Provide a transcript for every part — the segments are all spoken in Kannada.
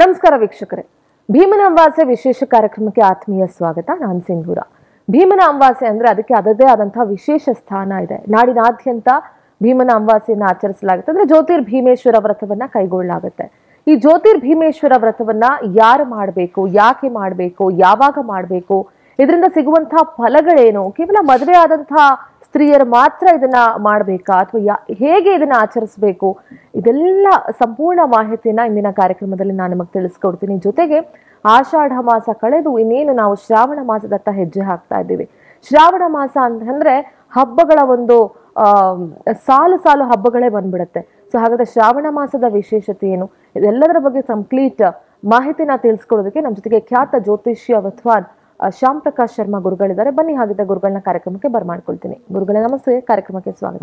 ನಮಸ್ಕಾರ ವೀಕ್ಷಕರೇ ಭೀಮನ ಅಂಬಾಸೆ ವಿಶೇಷ ಕಾರ್ಯಕ್ರಮಕ್ಕೆ ಆತ್ಮೀಯ ಸ್ವಾಗತ ನಾನು ಸಿಂಧೂರ ಭೀಮನ ಅಂಬಾಸೆ ಅಂದ್ರೆ ಅದಕ್ಕೆ ಅದದೇ ಆದಂತಹ ವಿಶೇಷ ಸ್ಥಾನ ಇದೆ ನಾಡಿನಾದ್ಯಂತ ಭೀಮನ ಅಂಬಾಸೆಯನ್ನು ಆಚರಿಸಲಾಗುತ್ತೆ ಅಂದ್ರೆ ಜ್ಯೋತಿರ್ ಭೀಮೇಶ್ವರ ವ್ರತವನ್ನ ಕೈಗೊಳ್ಳಲಾಗುತ್ತೆ ಈ ಜ್ಯೋತಿರ್ ಭೀಮೇಶ್ವರ ವ್ರತವನ್ನ ಯಾರು ಮಾಡಬೇಕು ಯಾಕೆ ಮಾಡಬೇಕು ಯಾವಾಗ ಮಾಡಬೇಕು ಇದರಿಂದ ಸಿಗುವಂತಹ ಫಲಗಳೇನು ಕೇವಲ ಮದುವೆ ಆದಂತಹ ಸ್ತ್ರೀಯರು ಮಾತ್ರ ಇದನ್ನ ಮಾಡಬೇಕಾ ಅಥವಾ ಯಾ ಹೇಗೆ ಇದನ್ನ ಆಚರಿಸಬೇಕು ಇದೆಲ್ಲ ಸಂಪೂರ್ಣ ಮಾಹಿತಿಯನ್ನ ಇಂದಿನ ಕಾರ್ಯಕ್ರಮದಲ್ಲಿ ನಾನು ನಿಮಗೆ ತಿಳಿಸ್ಕೊಡ್ತೀನಿ ಜೊತೆಗೆ ಆಷಾಢ ಮಾಸ ಕಳೆದು ಇನ್ನೇನು ನಾವು ಶ್ರಾವಣ ಮಾಸದತ್ತ ಹೆಜ್ಜೆ ಹಾಕ್ತಾ ಇದ್ದೀವಿ ಶ್ರಾವಣ ಮಾಸ ಅಂತಂದ್ರೆ ಹಬ್ಬಗಳ ಒಂದು ಸಾಲು ಸಾಲು ಹಬ್ಬಗಳೇ ಬಂದ್ಬಿಡುತ್ತೆ ಸೊ ಹಾಗಾದ್ರೆ ಶ್ರಾವಣ ಮಾಸದ ವಿಶೇಷತೆ ಏನು ಇದೆಲ್ಲದರ ಬಗ್ಗೆ ಕಂಪ್ಲೀಟ್ ಮಾಹಿತಿನ ತಿಳಿಸ್ಕೊಡೋದಕ್ಕೆ ನಮ್ಮ ಜೊತೆಗೆ ಖ್ಯಾತ ಜ್ಯೋತಿಷ್ಯ ವಿದ್ವಾನ್ ಶ್ಯಾಮ್ ಪ್ರಕಾಶ್ ಶರ್ಮಾ ಗುರುಗಳಿದ್ದಾರೆ ಬನ್ನಿ ಹಾಗಿದ್ದ ಗುರುಗಳನ್ನ ಕಾರ್ಯಕ್ರಮಕ್ಕೆ ಬರ್ಮಾಡ್ಕೊಳ್ತೀನಿ ಗುರುಗಳ ನಮಸ್ತೆ ಕಾರ್ಯಕ್ರಮಕ್ಕೆ ಸ್ವಾಗತ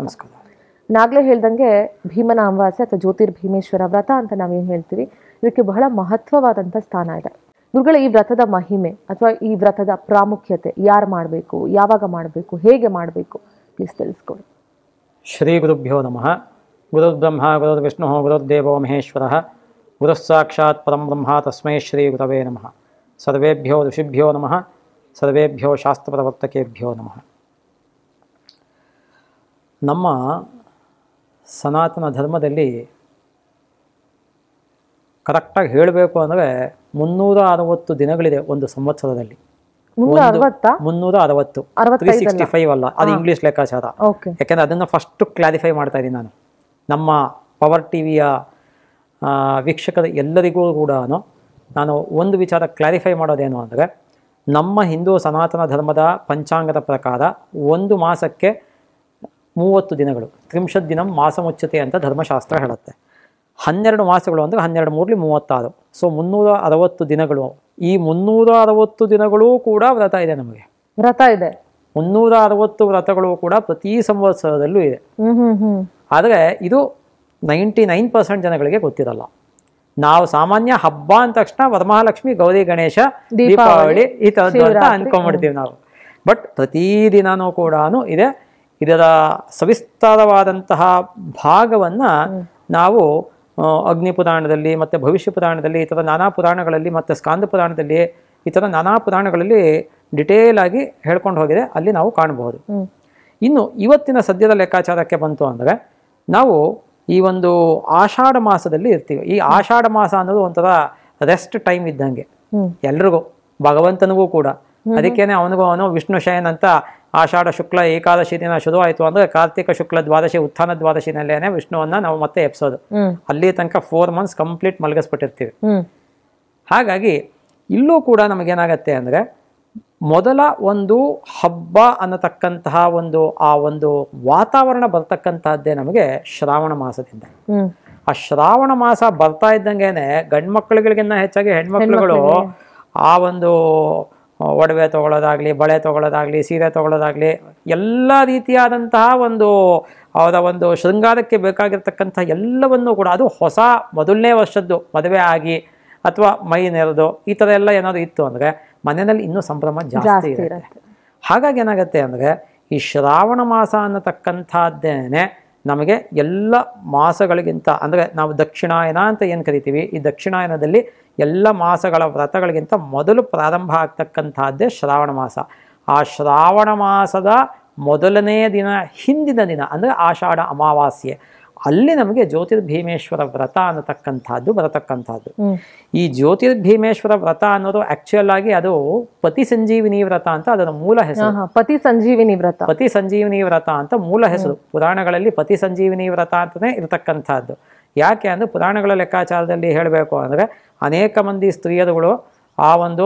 ನಾಗಲೇ ಹೇಳ್ದಂಗೆ ಭೀಮನ ಅಮಾವಾಸ್ಯ ಅಥವಾ ಜ್ಯೋತಿರ್ ಭೀಮೇಶ್ವರ ವ್ರತ ಅಂತ ನಾವೇನು ಹೇಳ್ತೀವಿ ಇದಕ್ಕೆ ಬಹಳ ಮಹತ್ವವಾದಂಥ ಸ್ಥಾನ ಇದೆ ಗುರುಗಳ ಈ ವ್ರತದ ಮಹಿಮೆ ಅಥವಾ ಈ ವ್ರತದ ಪ್ರಾಮುಖ್ಯತೆ ಯಾರು ಮಾಡಬೇಕು ಯಾವಾಗ ಮಾಡಬೇಕು ಹೇಗೆ ಮಾಡಬೇಕು ಪ್ಲೀಸ್ ತಿಳಿಸ್ಕೊಡಿ ಶ್ರೀ ಗುರುಭ್ಯೋ ನಮಃ ಗುರುರ್ಬ್ರಹ್ಮ ಗುರುರ್ವಿಷ್ಣು ಗುರುರ್ದೇವೋ ಮಹೇಶ್ವರ ಗುರುಸ್ಸಾಕ್ಷಾತ್ ಪರಂ ಬ್ರಹ್ಮ ತಸ್ಮೈ ಶ್ರೀ ಗುರವೇ ನಮಃ ಸರ್ವೇಭ್ಯೋ ಋಷಿಭ್ಯೋ ನಮಃ ಸರ್ವೇಭ್ಯೋ ಶಾಸ್ತ್ರಪ್ರವರ್ತಕೇಭ್ಯೋ ನಮಃ ನಮ್ಮ ಸನಾತನ ಧರ್ಮದಲ್ಲಿ ಕರೆಕ್ಟಾಗಿ ಹೇಳಬೇಕು ಅಂದರೆ ಮುನ್ನೂರ ಅರವತ್ತು ದಿನಗಳಿದೆ ಒಂದು ಸಂವತ್ಸರದಲ್ಲಿ ಮುನ್ನೂರ ಅರವತ್ತು ತ್ರೀ ಸಿಕ್ಸ್ಟಿ ಫೈವ್ ಅಲ್ಲ ಅದು ಇಂಗ್ಲೀಷ್ ಲೆಕ್ಕಾಚಾರ ಯಾಕೆಂದರೆ ಅದನ್ನು ಫಸ್ಟ್ ಕ್ಲಾರಿಫೈ ಮಾಡ್ತಾ ಇದ್ದೀನಿ ನಾನು ನಮ್ಮ ಪವರ್ ಟಿವಿಯ ವೀಕ್ಷಕರ ಎಲ್ಲರಿಗೂ ಕೂಡ ನಾನು ಒಂದು ವಿಚಾರ ಕ್ಲಾರಿಫೈ ಮಾಡೋದೇನು ಅಂದರೆ ನಮ್ಮ ಹಿಂದೂ ಸನಾತನ ಧರ್ಮದ ಪಂಚಾಂಗದ ಪ್ರಕಾರ ಒಂದು ಮಾಸಕ್ಕೆ ಮೂವತ್ತು ದಿನಗಳು ತ್ರಿಂಶದ ದಿನ ಮಾಸ ಮುಚ್ಚತೆ ಅಂತ ಧರ್ಮಶಾಸ್ತ್ರ ಹೇಳುತ್ತೆ ಹನ್ನೆರಡು ಮಾಸಗಳು ಅಂದರೆ ಹನ್ನೆರಡು ಮೂರಲಿ ಮೂವತ್ತಾರು ಸೊ ಮುನ್ನೂರ ಅರವತ್ತು ದಿನಗಳು ಈ ಮುನ್ನೂರ ಅರವತ್ತು ದಿನಗಳೂ ಕೂಡ ವ್ರತ ಇದೆ ನಮಗೆ ವ್ರತ ಇದೆ ಮುನ್ನೂರ ಅರವತ್ತು ವ್ರತಗಳು ಕೂಡ ಪ್ರತಿ ಸಂವತ್ಸರದಲ್ಲೂ ಇದೆ ಆದರೆ ಇದು ನೈಂಟಿ ನೈನ್ ಪರ್ಸೆಂಟ್ ಜನಗಳಿಗೆ ಗೊತ್ತಿರಲ್ಲ ನಾವು ಸಾಮಾನ್ಯ ಹಬ್ಬ ಅಂದ ತಕ್ಷಣ ವರಮಹಾಲಕ್ಷ್ಮಿ ಗೌರಿ ಗಣೇಶ ದೀಪಾವಳಿ ಈ ಥರದ್ದು ಅಂತ ಅನ್ಕೊಂಡ್ಬಿಡ್ತೀವಿ ನಾವು ಬಟ್ ದಿನಾನೂ ಕೂಡ ಇದೆ ಇದರ ಸವಿಸ್ತಾರವಾದಂತಹ ಭಾಗವನ್ನ ನಾವು ಅಗ್ನಿ ಪುರಾಣದಲ್ಲಿ ಮತ್ತೆ ಭವಿಷ್ಯ ಪುರಾಣದಲ್ಲಿ ಈ ತರ ನಾನಾ ಪುರಾಣಗಳಲ್ಲಿ ಮತ್ತೆ ಸ್ಕಾಂದ ಪುರಾಣದಲ್ಲಿ ಈ ತರ ನಾನಾ ಪುರಾಣಗಳಲ್ಲಿ ಡಿಟೇಲ್ ಆಗಿ ಹೇಳ್ಕೊಂಡು ಹೋಗಿದೆ ಅಲ್ಲಿ ನಾವು ಕಾಣಬಹುದು ಇನ್ನು ಇವತ್ತಿನ ಸದ್ಯದ ಲೆಕ್ಕಾಚಾರಕ್ಕೆ ಬಂತು ಅಂದರೆ ನಾವು ಈ ಒಂದು ಆಷಾಢ ಮಾಸದಲ್ಲಿ ಇರ್ತೀವಿ ಈ ಆಷಾಢ ಮಾಸ ಅನ್ನೋದು ಒಂಥರ ರೆಸ್ಟ್ ಟೈಮ್ ಇದ್ದಂಗೆ ಎಲ್ರಿಗೂ ಭಗವಂತನಿಗೂ ಕೂಡ ಅದಕ್ಕೇನೆ ಅವನಿಗೂ ಅವನು ವಿಷ್ಣು ಶಯನ್ ಅಂತ ಆಷಾಢ ಶುಕ್ಲ ಏಕಾದಶಿ ದಿನ ಶುರುವಾಯಿತು ಅಂದ್ರೆ ಕಾರ್ತಿಕ ಶುಕ್ಲ ದ್ವಾದಶಿ ಉತ್ಥಾನ ದ್ವಾದಶಿನಲ್ಲೇನೆ ವಿಷ್ಣುವನ್ನ ನಾವು ಮತ್ತೆ ಎಪ್ಸೋದು ಅಲ್ಲಿ ತನಕ ಫೋರ್ ಮಂತ್ಸ್ ಕಂಪ್ಲೀಟ್ ಮಲಗಿಸ್ಬಿಟ್ಟಿರ್ತೀವಿ ಹಾಗಾಗಿ ಇಲ್ಲೂ ಕೂಡ ನಮಗೇನಾಗತ್ತೆ ಅಂದ್ರೆ ಮೊದಲ ಒಂದು ಹಬ್ಬ ಅನ್ನತಕ್ಕಂತಹ ಒಂದು ಆ ಒಂದು ವಾತಾವರಣ ಬರ್ತಕ್ಕಂತಹದ್ದೇ ನಮಗೆ ಶ್ರಾವಣ ಮಾಸದಿಂದ ಆ ಶ್ರಾವಣ ಮಾಸ ಬರ್ತಾ ಇದ್ದಂಗೆನೆ ಗಂಡ್ಮಕ್ಳುಗಳಿಗಿನ್ನ ಹೆಚ್ಚಾಗಿ ಹೆಣ್ಮಕ್ಳುಗಳು ಆ ಒಂದು ಒಡವೆ ತಗೊಳ್ಳೋದಾಗ್ಲಿ ಬಳೆ ತಗೊಳ್ಳೋದಾಗ್ಲಿ ಸೀರೆ ತಗೊಳ್ಳೋದಾಗ್ಲಿ ಎಲ್ಲ ರೀತಿಯಾದಂತಹ ಒಂದು ಅವರ ಒಂದು ಶೃಂಗಾರಕ್ಕೆ ಬೇಕಾಗಿರ್ತಕ್ಕಂಥ ಎಲ್ಲವನ್ನು ಕೂಡ ಅದು ಹೊಸ ಮೊದಲನೇ ವರ್ಷದ್ದು ಮದುವೆ ಆಗಿ ಅಥವಾ ಮೈ ನೆರೆದು ಈ ಥರ ಎಲ್ಲ ಏನಾದ್ರು ಇತ್ತು ಅಂದರೆ ಮನೆಯಲ್ಲಿ ಇನ್ನೂ ಸಂಭ್ರಮ ಜಾಸ್ತಿ ಇರುತ್ತೆ ಹಾಗಾಗಿ ಏನಾಗುತ್ತೆ ಅಂದರೆ ಈ ಶ್ರಾವಣ ಮಾಸ ಅನ್ನತಕ್ಕಂಥದ್ದೇನೆ ನಮಗೆ ಎಲ್ಲ ಮಾಸಗಳಿಗಿಂತ ಅಂದರೆ ನಾವು ದಕ್ಷಿಣಾಯನ ಅಂತ ಏನು ಕರಿತೀವಿ ಈ ದಕ್ಷಿಣಾಯನದಲ್ಲಿ ಎಲ್ಲ ಮಾಸಗಳ ವ್ರತಗಳಿಗಿಂತ ಮೊದಲು ಪ್ರಾರಂಭ ಆಗ್ತಕ್ಕಂಥದ್ದೇ ಶ್ರಾವಣ ಮಾಸ ಆ ಶ್ರಾವಣ ಮಾಸದ ಮೊದಲನೇ ದಿನ ಹಿಂದಿನ ದಿನ ಅಂದರೆ ಆಷಾಢ ಅಮಾವಾಸ್ಯೆ ಅಲ್ಲಿ ನಮಗೆ ಜ್ಯೋತಿರ್ಭೀಮೇಶ್ವರ ವ್ರತ ಅನ್ನತಕ್ಕಂಥದ್ದು ಬರತಕ್ಕಂಥದ್ದು ಈ ಜ್ಯೋತಿರ್ಭೀಮೇಶ್ವರ ವ್ರತ ಅನ್ನೋದು ಆಕ್ಚುಯಲ್ ಆಗಿ ಅದು ಪತಿ ಸಂಜೀವಿನಿ ವ್ರತ ಅಂತ ಅದರ ಮೂಲ ಹೆಸರು ಪತಿ ಸಂಜೀವಿನಿ ವ್ರತ ಪತಿ ಸಂಜೀವಿನಿ ವ್ರತ ಅಂತ ಮೂಲ ಹೆಸರು ಪುರಾಣಗಳಲ್ಲಿ ಪತಿ ಸಂಜೀವಿನಿ ವ್ರತ ಅಂತಾನೆ ಇರತಕ್ಕಂಥದ್ದು ಯಾಕೆ ಅಂದ್ರೆ ಪುರಾಣಗಳ ಲೆಕ್ಕಾಚಾರದಲ್ಲಿ ಹೇಳಬೇಕು ಅಂದ್ರೆ ಅನೇಕ ಮಂದಿ ಸ್ತ್ರೀಯರುಗಳು ಆ ಒಂದು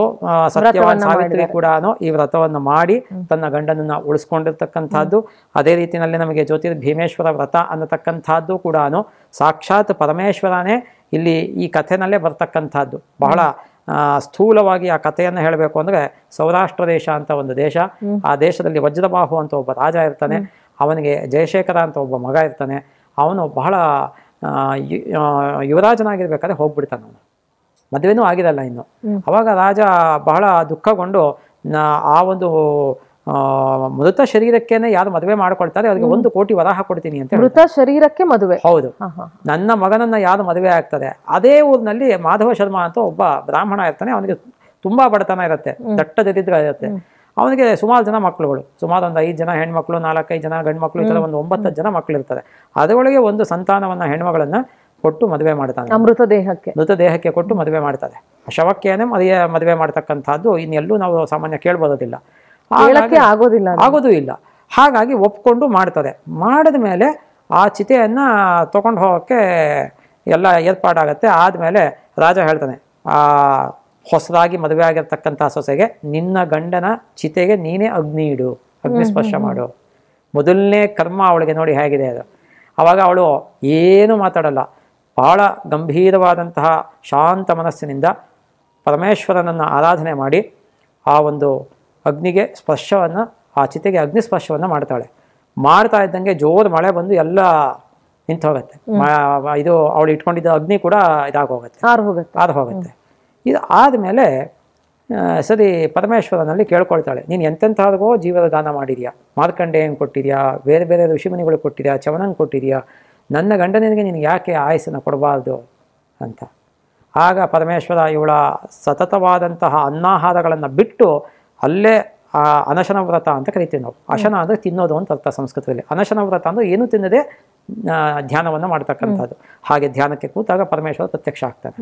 ಸತ್ಯವಾದ ಸಾವಿತ್ರಿ ಕೂಡ ಈ ವ್ರತವನ್ನು ಮಾಡಿ ತನ್ನ ಗಂಡನನ್ನ ಉಳಿಸ್ಕೊಂಡಿರ್ತಕ್ಕಂಥದ್ದು ಅದೇ ರೀತಿಯಲ್ಲಿ ನಮಗೆ ಜ್ಯೋತಿರ್ ಭೀಮೇಶ್ವರ ವ್ರತ ಅನ್ನತಕ್ಕಂಥದ್ದು ಕೂಡ ಸಾಕ್ಷಾತ್ ಪರಮೇಶ್ವರನೇ ಇಲ್ಲಿ ಈ ಕಥೆನಲ್ಲೇ ಬರ್ತಕ್ಕಂಥದ್ದು ಬಹಳ ಸ್ಥೂಲವಾಗಿ ಆ ಕಥೆಯನ್ನು ಹೇಳಬೇಕು ಅಂದ್ರೆ ಸೌರಾಷ್ಟ್ರ ದೇಶ ಅಂತ ಒಂದು ದೇಶ ಆ ದೇಶದಲ್ಲಿ ವಜ್ರಬಾಹು ಅಂತ ಒಬ್ಬ ರಾಜ ಇರ್ತಾನೆ ಅವನಿಗೆ ಜಯಶೇಖರ ಅಂತ ಒಬ್ಬ ಮಗ ಇರ್ತಾನೆ ಅವನು ಬಹಳ ಯುವರಾಜನಾಗಿರ್ಬೇಕಾದ್ರೆ ಹೋಗ್ಬಿಡ್ತಾನೆ ಅವನು ಮದುವೆನೂ ಆಗಿರಲ್ಲ ಇನ್ನು ಅವಾಗ ರಾಜ ಬಹಳ ದುಃಖಗೊಂಡು ಆ ಒಂದು ಮೃತ ಶರೀರಕ್ಕೇನೆ ಯಾರು ಮದುವೆ ಮಾಡ್ಕೊಳ್ತಾರೆ ಅವ್ರಿಗೆ ಒಂದು ಕೋಟಿ ವರಾಹ ಕೊಡ್ತೀನಿ ಅಂತ ಮೃತ ಶರೀರಕ್ಕೆ ಮದುವೆ ಹೌದು ನನ್ನ ಮಗನನ್ನ ಯಾರು ಮದುವೆ ಆಗ್ತದೆ ಅದೇ ಊರಿನಲ್ಲಿ ಮಾಧವ ಶರ್ಮಾ ಅಂತ ಒಬ್ಬ ಬ್ರಾಹ್ಮಣ ಇರ್ತಾನೆ ಅವನಿಗೆ ತುಂಬಾ ಬಡತನ ಇರುತ್ತೆ ದಟ್ಟ ದರಿದ್ರ ಇರುತ್ತೆ ಅವನಿಗೆ ಸುಮಾರು ಜನ ಮಕ್ಕಳುಗಳು ಸುಮಾರು ಒಂದು ಐದು ಜನ ಹೆಣ್ಮಕ್ಳು ನಾಲ್ಕೈದು ಜನ ಗಂಡು ಮಕ್ಕಳು ಈ ಥರ ಒಂದು ಒಂಬತ್ತು ಜನ ಮಕ್ಕಳು ಇರ್ತಾರೆ ಅದರೊಳಗೆ ಒಂದು ಸಂತಾನವನ್ನ ಹೆಣ್ಮಗಳನ್ನು ಕೊಟ್ಟು ಮದುವೆ ಮಾಡ್ತಾನೆ ಮೃತದೇಹಕ್ಕೆ ದೇಹಕ್ಕೆ ದೇಹಕ್ಕೆ ಕೊಟ್ಟು ಮದುವೆ ಮಾಡ್ತಾರೆ ಶವಕ್ಕೇನೆ ಮದುವೆ ಮದುವೆ ಮಾಡ್ತಕ್ಕಂಥದ್ದು ಇನ್ನೆಲ್ಲೂ ನಾವು ಸಾಮಾನ್ಯ ಕೇಳ್ಬೋದಿಲ್ಲ ಆಗೋದಿಲ್ಲ ಆಗೋದು ಇಲ್ಲ ಹಾಗಾಗಿ ಒಪ್ಕೊಂಡು ಮಾಡ್ತದೆ ಮಾಡಿದ ಮೇಲೆ ಆ ಚಿತೆಯನ್ನು ತೊಗೊಂಡು ಹೋಗೋಕ್ಕೆ ಎಲ್ಲ ಏರ್ಪಾಡಾಗತ್ತೆ ಆದಮೇಲೆ ರಾಜ ಹೇಳ್ತಾನೆ ಆ ಹೊಸದಾಗಿ ಮದುವೆ ಆಗಿರ್ತಕ್ಕಂಥ ಸೊಸೆಗೆ ನಿನ್ನ ಗಂಡನ ಚಿತೆಗೆ ನೀನೇ ಅಗ್ನಿ ಇಡು ಅಗ್ನಿ ಸ್ಪರ್ಶ ಮಾಡು ಮೊದಲನೇ ಕರ್ಮ ಅವಳಿಗೆ ನೋಡಿ ಹೇಗಿದೆ ಅದು ಅವಾಗ ಅವಳು ಏನು ಮಾತಾಡಲ್ಲ ಬಹಳ ಗಂಭೀರವಾದಂತಹ ಶಾಂತ ಮನಸ್ಸಿನಿಂದ ಪರಮೇಶ್ವರನನ್ನು ಆರಾಧನೆ ಮಾಡಿ ಆ ಒಂದು ಅಗ್ನಿಗೆ ಸ್ಪರ್ಶವನ್ನು ಆ ಚಿತೆಗೆ ಅಗ್ನಿ ಸ್ಪರ್ಶವನ್ನು ಮಾಡ್ತಾಳೆ ಮಾಡ್ತಾ ಇದ್ದಂಗೆ ಜೋರು ಮಳೆ ಬಂದು ಎಲ್ಲ ನಿಂತು ಹೋಗುತ್ತೆ ಇದು ಅವಳು ಇಟ್ಕೊಂಡಿದ್ದ ಅಗ್ನಿ ಕೂಡ ಇದಾಗೋಗುತ್ತೆ ಆರು ಹೋಗುತ್ತೆ ಆರು ಹೋಗುತ್ತೆ ಇದು ಆದಮೇಲೆ ಸರಿ ಪರಮೇಶ್ವರನಲ್ಲಿ ಕೇಳ್ಕೊಳ್ತಾಳೆ ನೀನು ಎಂತೆಂಥಾದಗೋ ಜೀವದ ದಾನ ಮಾಡಿದ್ಯಾ ಮಾರ್ಕಂಡೇಯನ್ ಕೊಟ್ಟಿದ್ಯಾ ಬೇರೆ ಬೇರೆ ಋಷಿಮುನಿಗಳು ಕೊಟ್ಟಿದ್ಯಾ ಚವನನ್ ಕೊಟ್ಟಿದ್ಯಾ ನನ್ನ ಗಂಡನಿಗೆ ನಿನಗೆ ಯಾಕೆ ಆಯಸ್ಸನ್ನು ಕೊಡಬಾರ್ದು ಅಂತ ಆಗ ಪರಮೇಶ್ವರ ಇವಳ ಸತತವಾದಂತಹ ಅನ್ನಾಹಾರಗಳನ್ನು ಬಿಟ್ಟು ಅಲ್ಲೇ ಆ ಅನಶನ ವ್ರತ ಅಂತ ಕರಿತೀವಿ ನಾವು ಅಶನ ಅಂದರೆ ತಿನ್ನೋದು ಅಂತ ಅರ್ಥ ಸಂಸ್ಕೃತದಲ್ಲಿ ಅನಶನ ವ್ರತ ಅಂದರೆ ಏನು ತಿನ್ನದೆ ಧ್ಯಾನವನ್ನು ಮಾಡ್ತಕ್ಕಂಥದ್ದು ಹಾಗೆ ಧ್ಯಾನಕ್ಕೆ ಕೂತಾಗ ಪರಮೇಶ್ವರ ಪ್ರತ್ಯಕ್ಷ ಆಗ್ತಾನೆ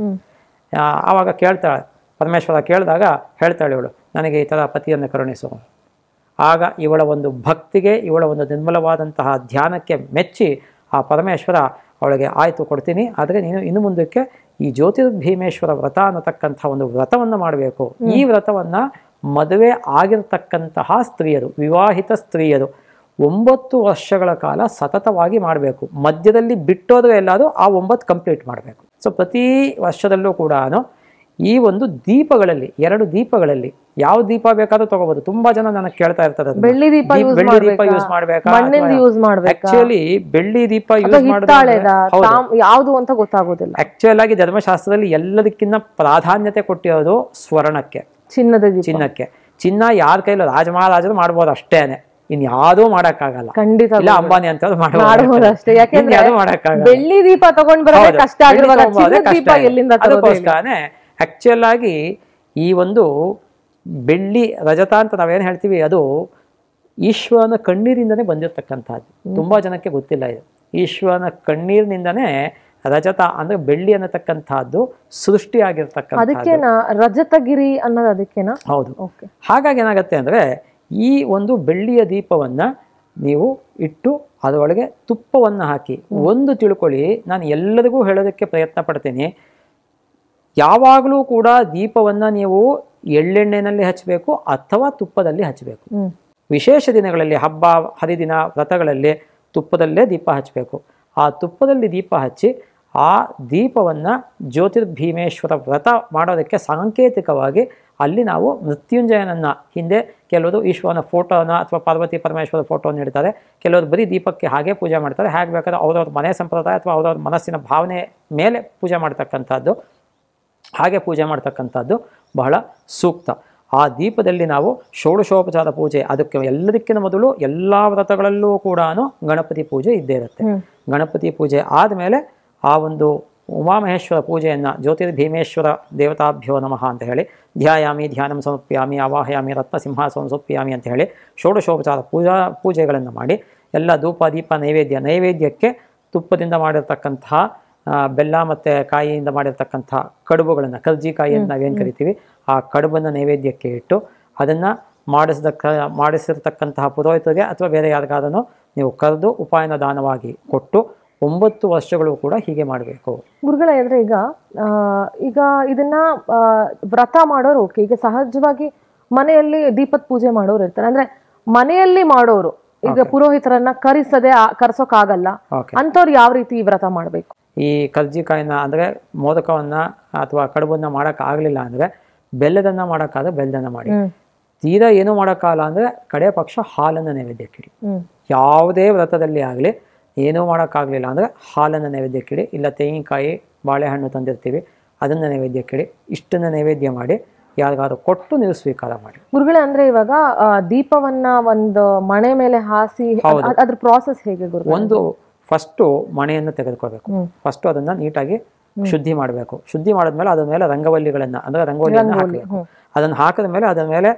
ಆವಾಗ ಕೇಳ್ತಾಳೆ ಪರಮೇಶ್ವರ ಕೇಳಿದಾಗ ಹೇಳ್ತಾಳೆ ಇವಳು ನನಗೆ ಈ ಥರ ಪತಿಯನ್ನು ಕರುಣಿಸುವ ಆಗ ಇವಳ ಒಂದು ಭಕ್ತಿಗೆ ಇವಳ ಒಂದು ನಿರ್ಮಲವಾದಂತಹ ಧ್ಯಾನಕ್ಕೆ ಮೆಚ್ಚಿ ಆ ಪರಮೇಶ್ವರ ಅವಳಿಗೆ ಆಯಿತು ಕೊಡ್ತೀನಿ ಆದರೆ ನೀನು ಇನ್ನು ಮುಂದಕ್ಕೆ ಈ ಜ್ಯೋತಿರ್ಭೀಮೇಶ್ವರ ವ್ರತ ಅನ್ನತಕ್ಕಂಥ ಒಂದು ವ್ರತವನ್ನು ಮಾಡಬೇಕು ಈ ವ್ರತವನ್ನು ಮದುವೆ ಆಗಿರತಕ್ಕಂತಹ ಸ್ತ್ರೀಯರು ವಿವಾಹಿತ ಸ್ತ್ರೀಯರು ಒಂಬತ್ತು ವರ್ಷಗಳ ಕಾಲ ಸತತವಾಗಿ ಮಾಡಬೇಕು ಮಧ್ಯದಲ್ಲಿ ಬಿಟ್ಟೋದ್ರೆ ಎಲ್ಲಾದರೂ ಆ ಒಂಬತ್ತು ಕಂಪ್ಲೀಟ್ ಮಾಡಬೇಕು ಸೊ ಪ್ರತಿ ವರ್ಷದಲ್ಲೂ ಕೂಡ ಈ ಒಂದು ದೀಪಗಳಲ್ಲಿ ಎರಡು ದೀಪಗಳಲ್ಲಿ ಯಾವ ದೀಪ ಬೇಕಾದ್ರೂ ತಗೋಬಹುದು ತುಂಬಾ ಜನ ನನಗೆ ಕೇಳ್ತಾ ಇರ್ತದೆ ಬೆಳ್ಳಿ ದೀಪ ಯೂಸ್ ದೀಪ ಯೂಸ್ ಆಕ್ಚುಲಿ ಬೆಳ್ಳಿ ದೀಪ ಯೂಸ್ ಯಾವ್ದು ಅಂತ ಗೊತ್ತಾಗೋದಿಲ್ಲ ಆಕ್ಚುಯಲ್ ಆಗಿ ಧರ್ಮಶಾಸ್ತ್ರದಲ್ಲಿ ಎಲ್ಲದಕ್ಕಿಂತ ಪ್ರಾಧಾನ್ಯತೆ ಕೊಟ್ಟಿರೋದು ಸ್ವರ್ಣಕ್ಕೆ ಚಿನ್ನದ ಚಿನ್ನಕ್ಕೆ ಚಿನ್ನ ಯಾರ ಕೈಲಿ ರಾಜಮಹಾರಾಜರು ಮಾಡ್ಬೋದು ಅಷ್ಟೇನೆ ಇನ್ ಯಾವ್ದೂ ಮಾಡಕ್ಕಾಗಲ್ಲ ಖಂಡಿತ ಇಲ್ಲ ಅಂಬಾನಿ ಅಂತ ಮಾಡಬಹುದು ಅಷ್ಟೇ ಯಾಕೆಂದ್ರೆ ಬೆಳ್ಳಿ ದೀಪ ತಗೊಂಡ್ ಬರೋದೇ ಕಷ್ಟ ಎಲ್ಲಿಂದ ಅದಕ್ಕೋಸ್ಕರನೇ ಆ್ಯಕ್ಚುಯಲ್ ಆಗಿ ಈ ಒಂದು ಬೆಳ್ಳಿ ರಜತ ಅಂತ ನಾವೇನು ಹೇಳ್ತೀವಿ ಅದು ಈಶ್ವರನ ಕಣ್ಣೀರಿಂದನೇ ಬಂದಿರತಕ್ಕಂಥದ್ದು ತುಂಬ ಜನಕ್ಕೆ ಗೊತ್ತಿಲ್ಲ ಇದು ಈಶ್ವರನ ಕಣ್ಣೀರಿನಿಂದನೇ ರಜತ ಅಂದ್ರೆ ಬೆಳ್ಳಿ ಅನ್ನತಕ್ಕಂಥದ್ದು ಸೃಷ್ಟಿಯಾಗಿರ್ತಕ್ಕಂಥ ನಾ ರಜತಗಿರಿ ಅನ್ನೋದು ಅದಕ್ಕೇನಾ ಹೌದು ಹಾಗಾಗಿ ಏನಾಗುತ್ತೆ ಅಂದರೆ ಈ ಒಂದು ಬೆಳ್ಳಿಯ ದೀಪವನ್ನು ನೀವು ಇಟ್ಟು ಅದರೊಳಗೆ ತುಪ್ಪವನ್ನು ಹಾಕಿ ಒಂದು ತಿಳ್ಕೊಳ್ಳಿ ನಾನು ಎಲ್ಲರಿಗೂ ಹೇಳೋದಕ್ಕೆ ಪ್ರಯತ್ನ ಪಡ್ತೀನಿ ಯಾವಾಗಲೂ ಕೂಡ ದೀಪವನ್ನು ನೀವು ಎಳ್ಳೆಣ್ಣೆಯಲ್ಲಿ ಹಚ್ಚಬೇಕು ಅಥವಾ ತುಪ್ಪದಲ್ಲಿ ಹಚ್ಚಬೇಕು ವಿಶೇಷ ದಿನಗಳಲ್ಲಿ ಹಬ್ಬ ಹರಿದಿನ ವ್ರತಗಳಲ್ಲಿ ತುಪ್ಪದಲ್ಲೇ ದೀಪ ಹಚ್ಚಬೇಕು ಆ ತುಪ್ಪದಲ್ಲಿ ದೀಪ ಹಚ್ಚಿ ಆ ದೀಪವನ್ನು ಜ್ಯೋತಿರ್ಭೀಮೇಶ್ವರ ವ್ರತ ಮಾಡೋದಕ್ಕೆ ಸಾಂಕೇತಿಕವಾಗಿ ಅಲ್ಲಿ ನಾವು ಮೃತ್ಯುಂಜಯನನ್ನು ಹಿಂದೆ ಕೆಲವರು ಈಶ್ವರನ ಫೋಟೋನ ಅಥವಾ ಪಾರ್ವತಿ ಪರಮೇಶ್ವರ ಫೋಟೋನ ಇಡ್ತಾರೆ ಕೆಲವರು ಬರೀ ದೀಪಕ್ಕೆ ಹಾಗೆ ಪೂಜೆ ಮಾಡ್ತಾರೆ ಹೇಗೆ ಬೇಕಾದ್ರೆ ಅವ್ರವ್ರ ಮನೆ ಸಂಪ್ರದಾಯ ಅಥವಾ ಅವರವ್ರ ಮನಸ್ಸಿನ ಭಾವನೆ ಮೇಲೆ ಪೂಜೆ ಮಾಡ್ತಕ್ಕಂಥದ್ದು ಹಾಗೆ ಪೂಜೆ ಮಾಡ್ತಕ್ಕಂಥದ್ದು ಬಹಳ ಸೂಕ್ತ ಆ ದೀಪದಲ್ಲಿ ನಾವು ಷೋಡಶೋಪಚಾರ ಪೂಜೆ ಅದಕ್ಕೆ ಎಲ್ಲದಕ್ಕಿಂತ ಮೊದಲು ಎಲ್ಲ ವ್ರತಗಳಲ್ಲೂ ಕೂಡ ಗಣಪತಿ ಪೂಜೆ ಇದ್ದೇ ಇರುತ್ತೆ ಗಣಪತಿ ಪೂಜೆ ಆದಮೇಲೆ ಆ ಒಂದು ಉಮಾಮಹೇಶ್ವರ ಪೂಜೆಯನ್ನು ಜ್ಯೋತಿರ್ಭೀಮೇಶ್ವರ ದೇವತಾಭ್ಯೋ ನಮಃ ಅಂತ ಹೇಳಿ ಧ್ಯಾಯಾಮಿ ಧ್ಯಾನಂ ಸಮರ್ಪ್ಯಾಮಿ ಆವಾಹಯಾಮಿ ರತ್ನ ಸಿಂಹಾಸವಂ ಸೊಪ್ಪಿಯಾಮಿ ಅಂತ ಹೇಳಿ ಷೋಡಶೋಪಚಾರ ಪೂಜಾ ಪೂಜೆಗಳನ್ನು ಮಾಡಿ ಎಲ್ಲ ಧೂಪ ದೀಪ ನೈವೇದ್ಯ ನೈವೇದ್ಯಕ್ಕೆ ತುಪ್ಪದಿಂದ ಮಾಡಿರ್ತಕ್ಕಂತಹ ಬೆಲ್ಲ ಮತ್ತೆ ಕಾಯಿಯಿಂದ ಮಾಡಿರ್ತಕ್ಕಂಥ ಕಡುಬುಗಳನ್ನು ಕರ್ಜಿಕಾಯಿ ಅಂತ ನಾವೇನು ಕರಿತೀವಿ ಆ ಕಡುಬನ್ನ ನೈವೇದ್ಯಕ್ಕೆ ಇಟ್ಟು ಅದನ್ನ ಮಾಡಿಸಿದ ಮಾಡಿಸಿರ್ತಕ್ಕಂತಹ ಪುರೋಹಿತರಿಗೆ ಅಥವಾ ಬೇರೆ ಯಾರಿಗಾದ್ರೂ ನೀವು ಕರೆದು ಉಪಾಯನ ದಾನವಾಗಿ ಕೊಟ್ಟು ಒಂಬತ್ತು ವರ್ಷಗಳು ಕೂಡ ಹೀಗೆ ಮಾಡಬೇಕು ಗುರುಗಳ ಹೇಳಿದ್ರೆ ಈಗ ಈಗ ಇದನ್ನ ವ್ರತ ಮಾಡೋರು ಓಕೆ ಈಗ ಸಹಜವಾಗಿ ಮನೆಯಲ್ಲಿ ದೀಪದ ಪೂಜೆ ಮಾಡೋರು ಇರ್ತಾರೆ ಅಂದ್ರೆ ಮನೆಯಲ್ಲಿ ಮಾಡೋರು ಈಗ ಪುರೋಹಿತರನ್ನ ಕರೆಸದೆ ಕರ್ಸೋಕಾಗಲ್ಲ ಅಂತವ್ರು ಯಾವ ರೀತಿ ವ್ರತ ಮಾಡಬೇಕು ಈ ಕರ್ಜಿಕಾಯಿನ ಅಂದರೆ ಮೋದಕವನ್ನು ಅಥವಾ ಕಡುಬನ್ನು ಮಾಡೋಕ್ಕಾಗಲಿಲ್ಲ ಅಂದರೆ ಬೆಲ್ಲದನ್ನು ಮಾಡೋಕ್ಕಾದ್ರೆ ಬೆಲ್ಲದನ್ನು ಮಾಡಿ ತೀರಾ ಏನು ಮಾಡೋಕ್ಕಾಗಲ್ಲ ಅಂದರೆ ಕಡೆ ಪಕ್ಷ ಹಾಲನ್ನು ನೈವೇದ್ಯಕ್ಕಿಡಿ ಯಾವುದೇ ವ್ರತದಲ್ಲಿ ಆಗಲಿ ಏನೂ ಮಾಡೋಕ್ಕಾಗಲಿಲ್ಲ ಅಂದರೆ ಹಾಲನ್ನು ನೈವೇದ್ಯಕ್ಕಿಡಿ ಇಲ್ಲ ತೆಂಗಿನಕಾಯಿ ಬಾಳೆಹಣ್ಣು ತಂದಿರ್ತೀವಿ ಅದನ್ನು ನೈವೇದ್ಯಕ್ಕಿಡಿ ಇಷ್ಟನ್ನು ನೈವೇದ್ಯ ಮಾಡಿ ಯಾರಿಗಾದ್ರೂ ಕೊಟ್ಟು ನೀವು ಸ್ವೀಕಾರ ಮಾಡಿ ಗುರುಗಳೇ ಅಂದ್ರೆ ಇವಾಗ ದೀಪವನ್ನ ಒಂದು ಮಣೆ ಮೇಲೆ ಹಾಸಿ ಅದ್ರ ಪ್ರಾಸೆಸ್ ಹೇಗೆ ಗುರು ಒಂದು ಫಸ್ಟು ಮಣೆಯನ್ನು ತೆಗೆದುಕೋಬೇಕು ಫಸ್ಟು ಅದನ್ನ ನೀಟಾಗಿ ಶುದ್ಧಿ ಮಾಡಬೇಕು ಶುದ್ಧಿ ಮಾಡಿದ್ಮೇಲೆ ಅದ್ರ ಮೇಲೆ ರಂಗವಲ್ಲಿಗಳನ್ನು ಅಂದ್ರೆ ರಂಗವಲ್ಲಿಯನ್ನು ಹಾಕಬೇಕು ಅದನ್ನು ಹಾಕಿದ ಮೇಲೆ ಅದರ ಮೇಲೆ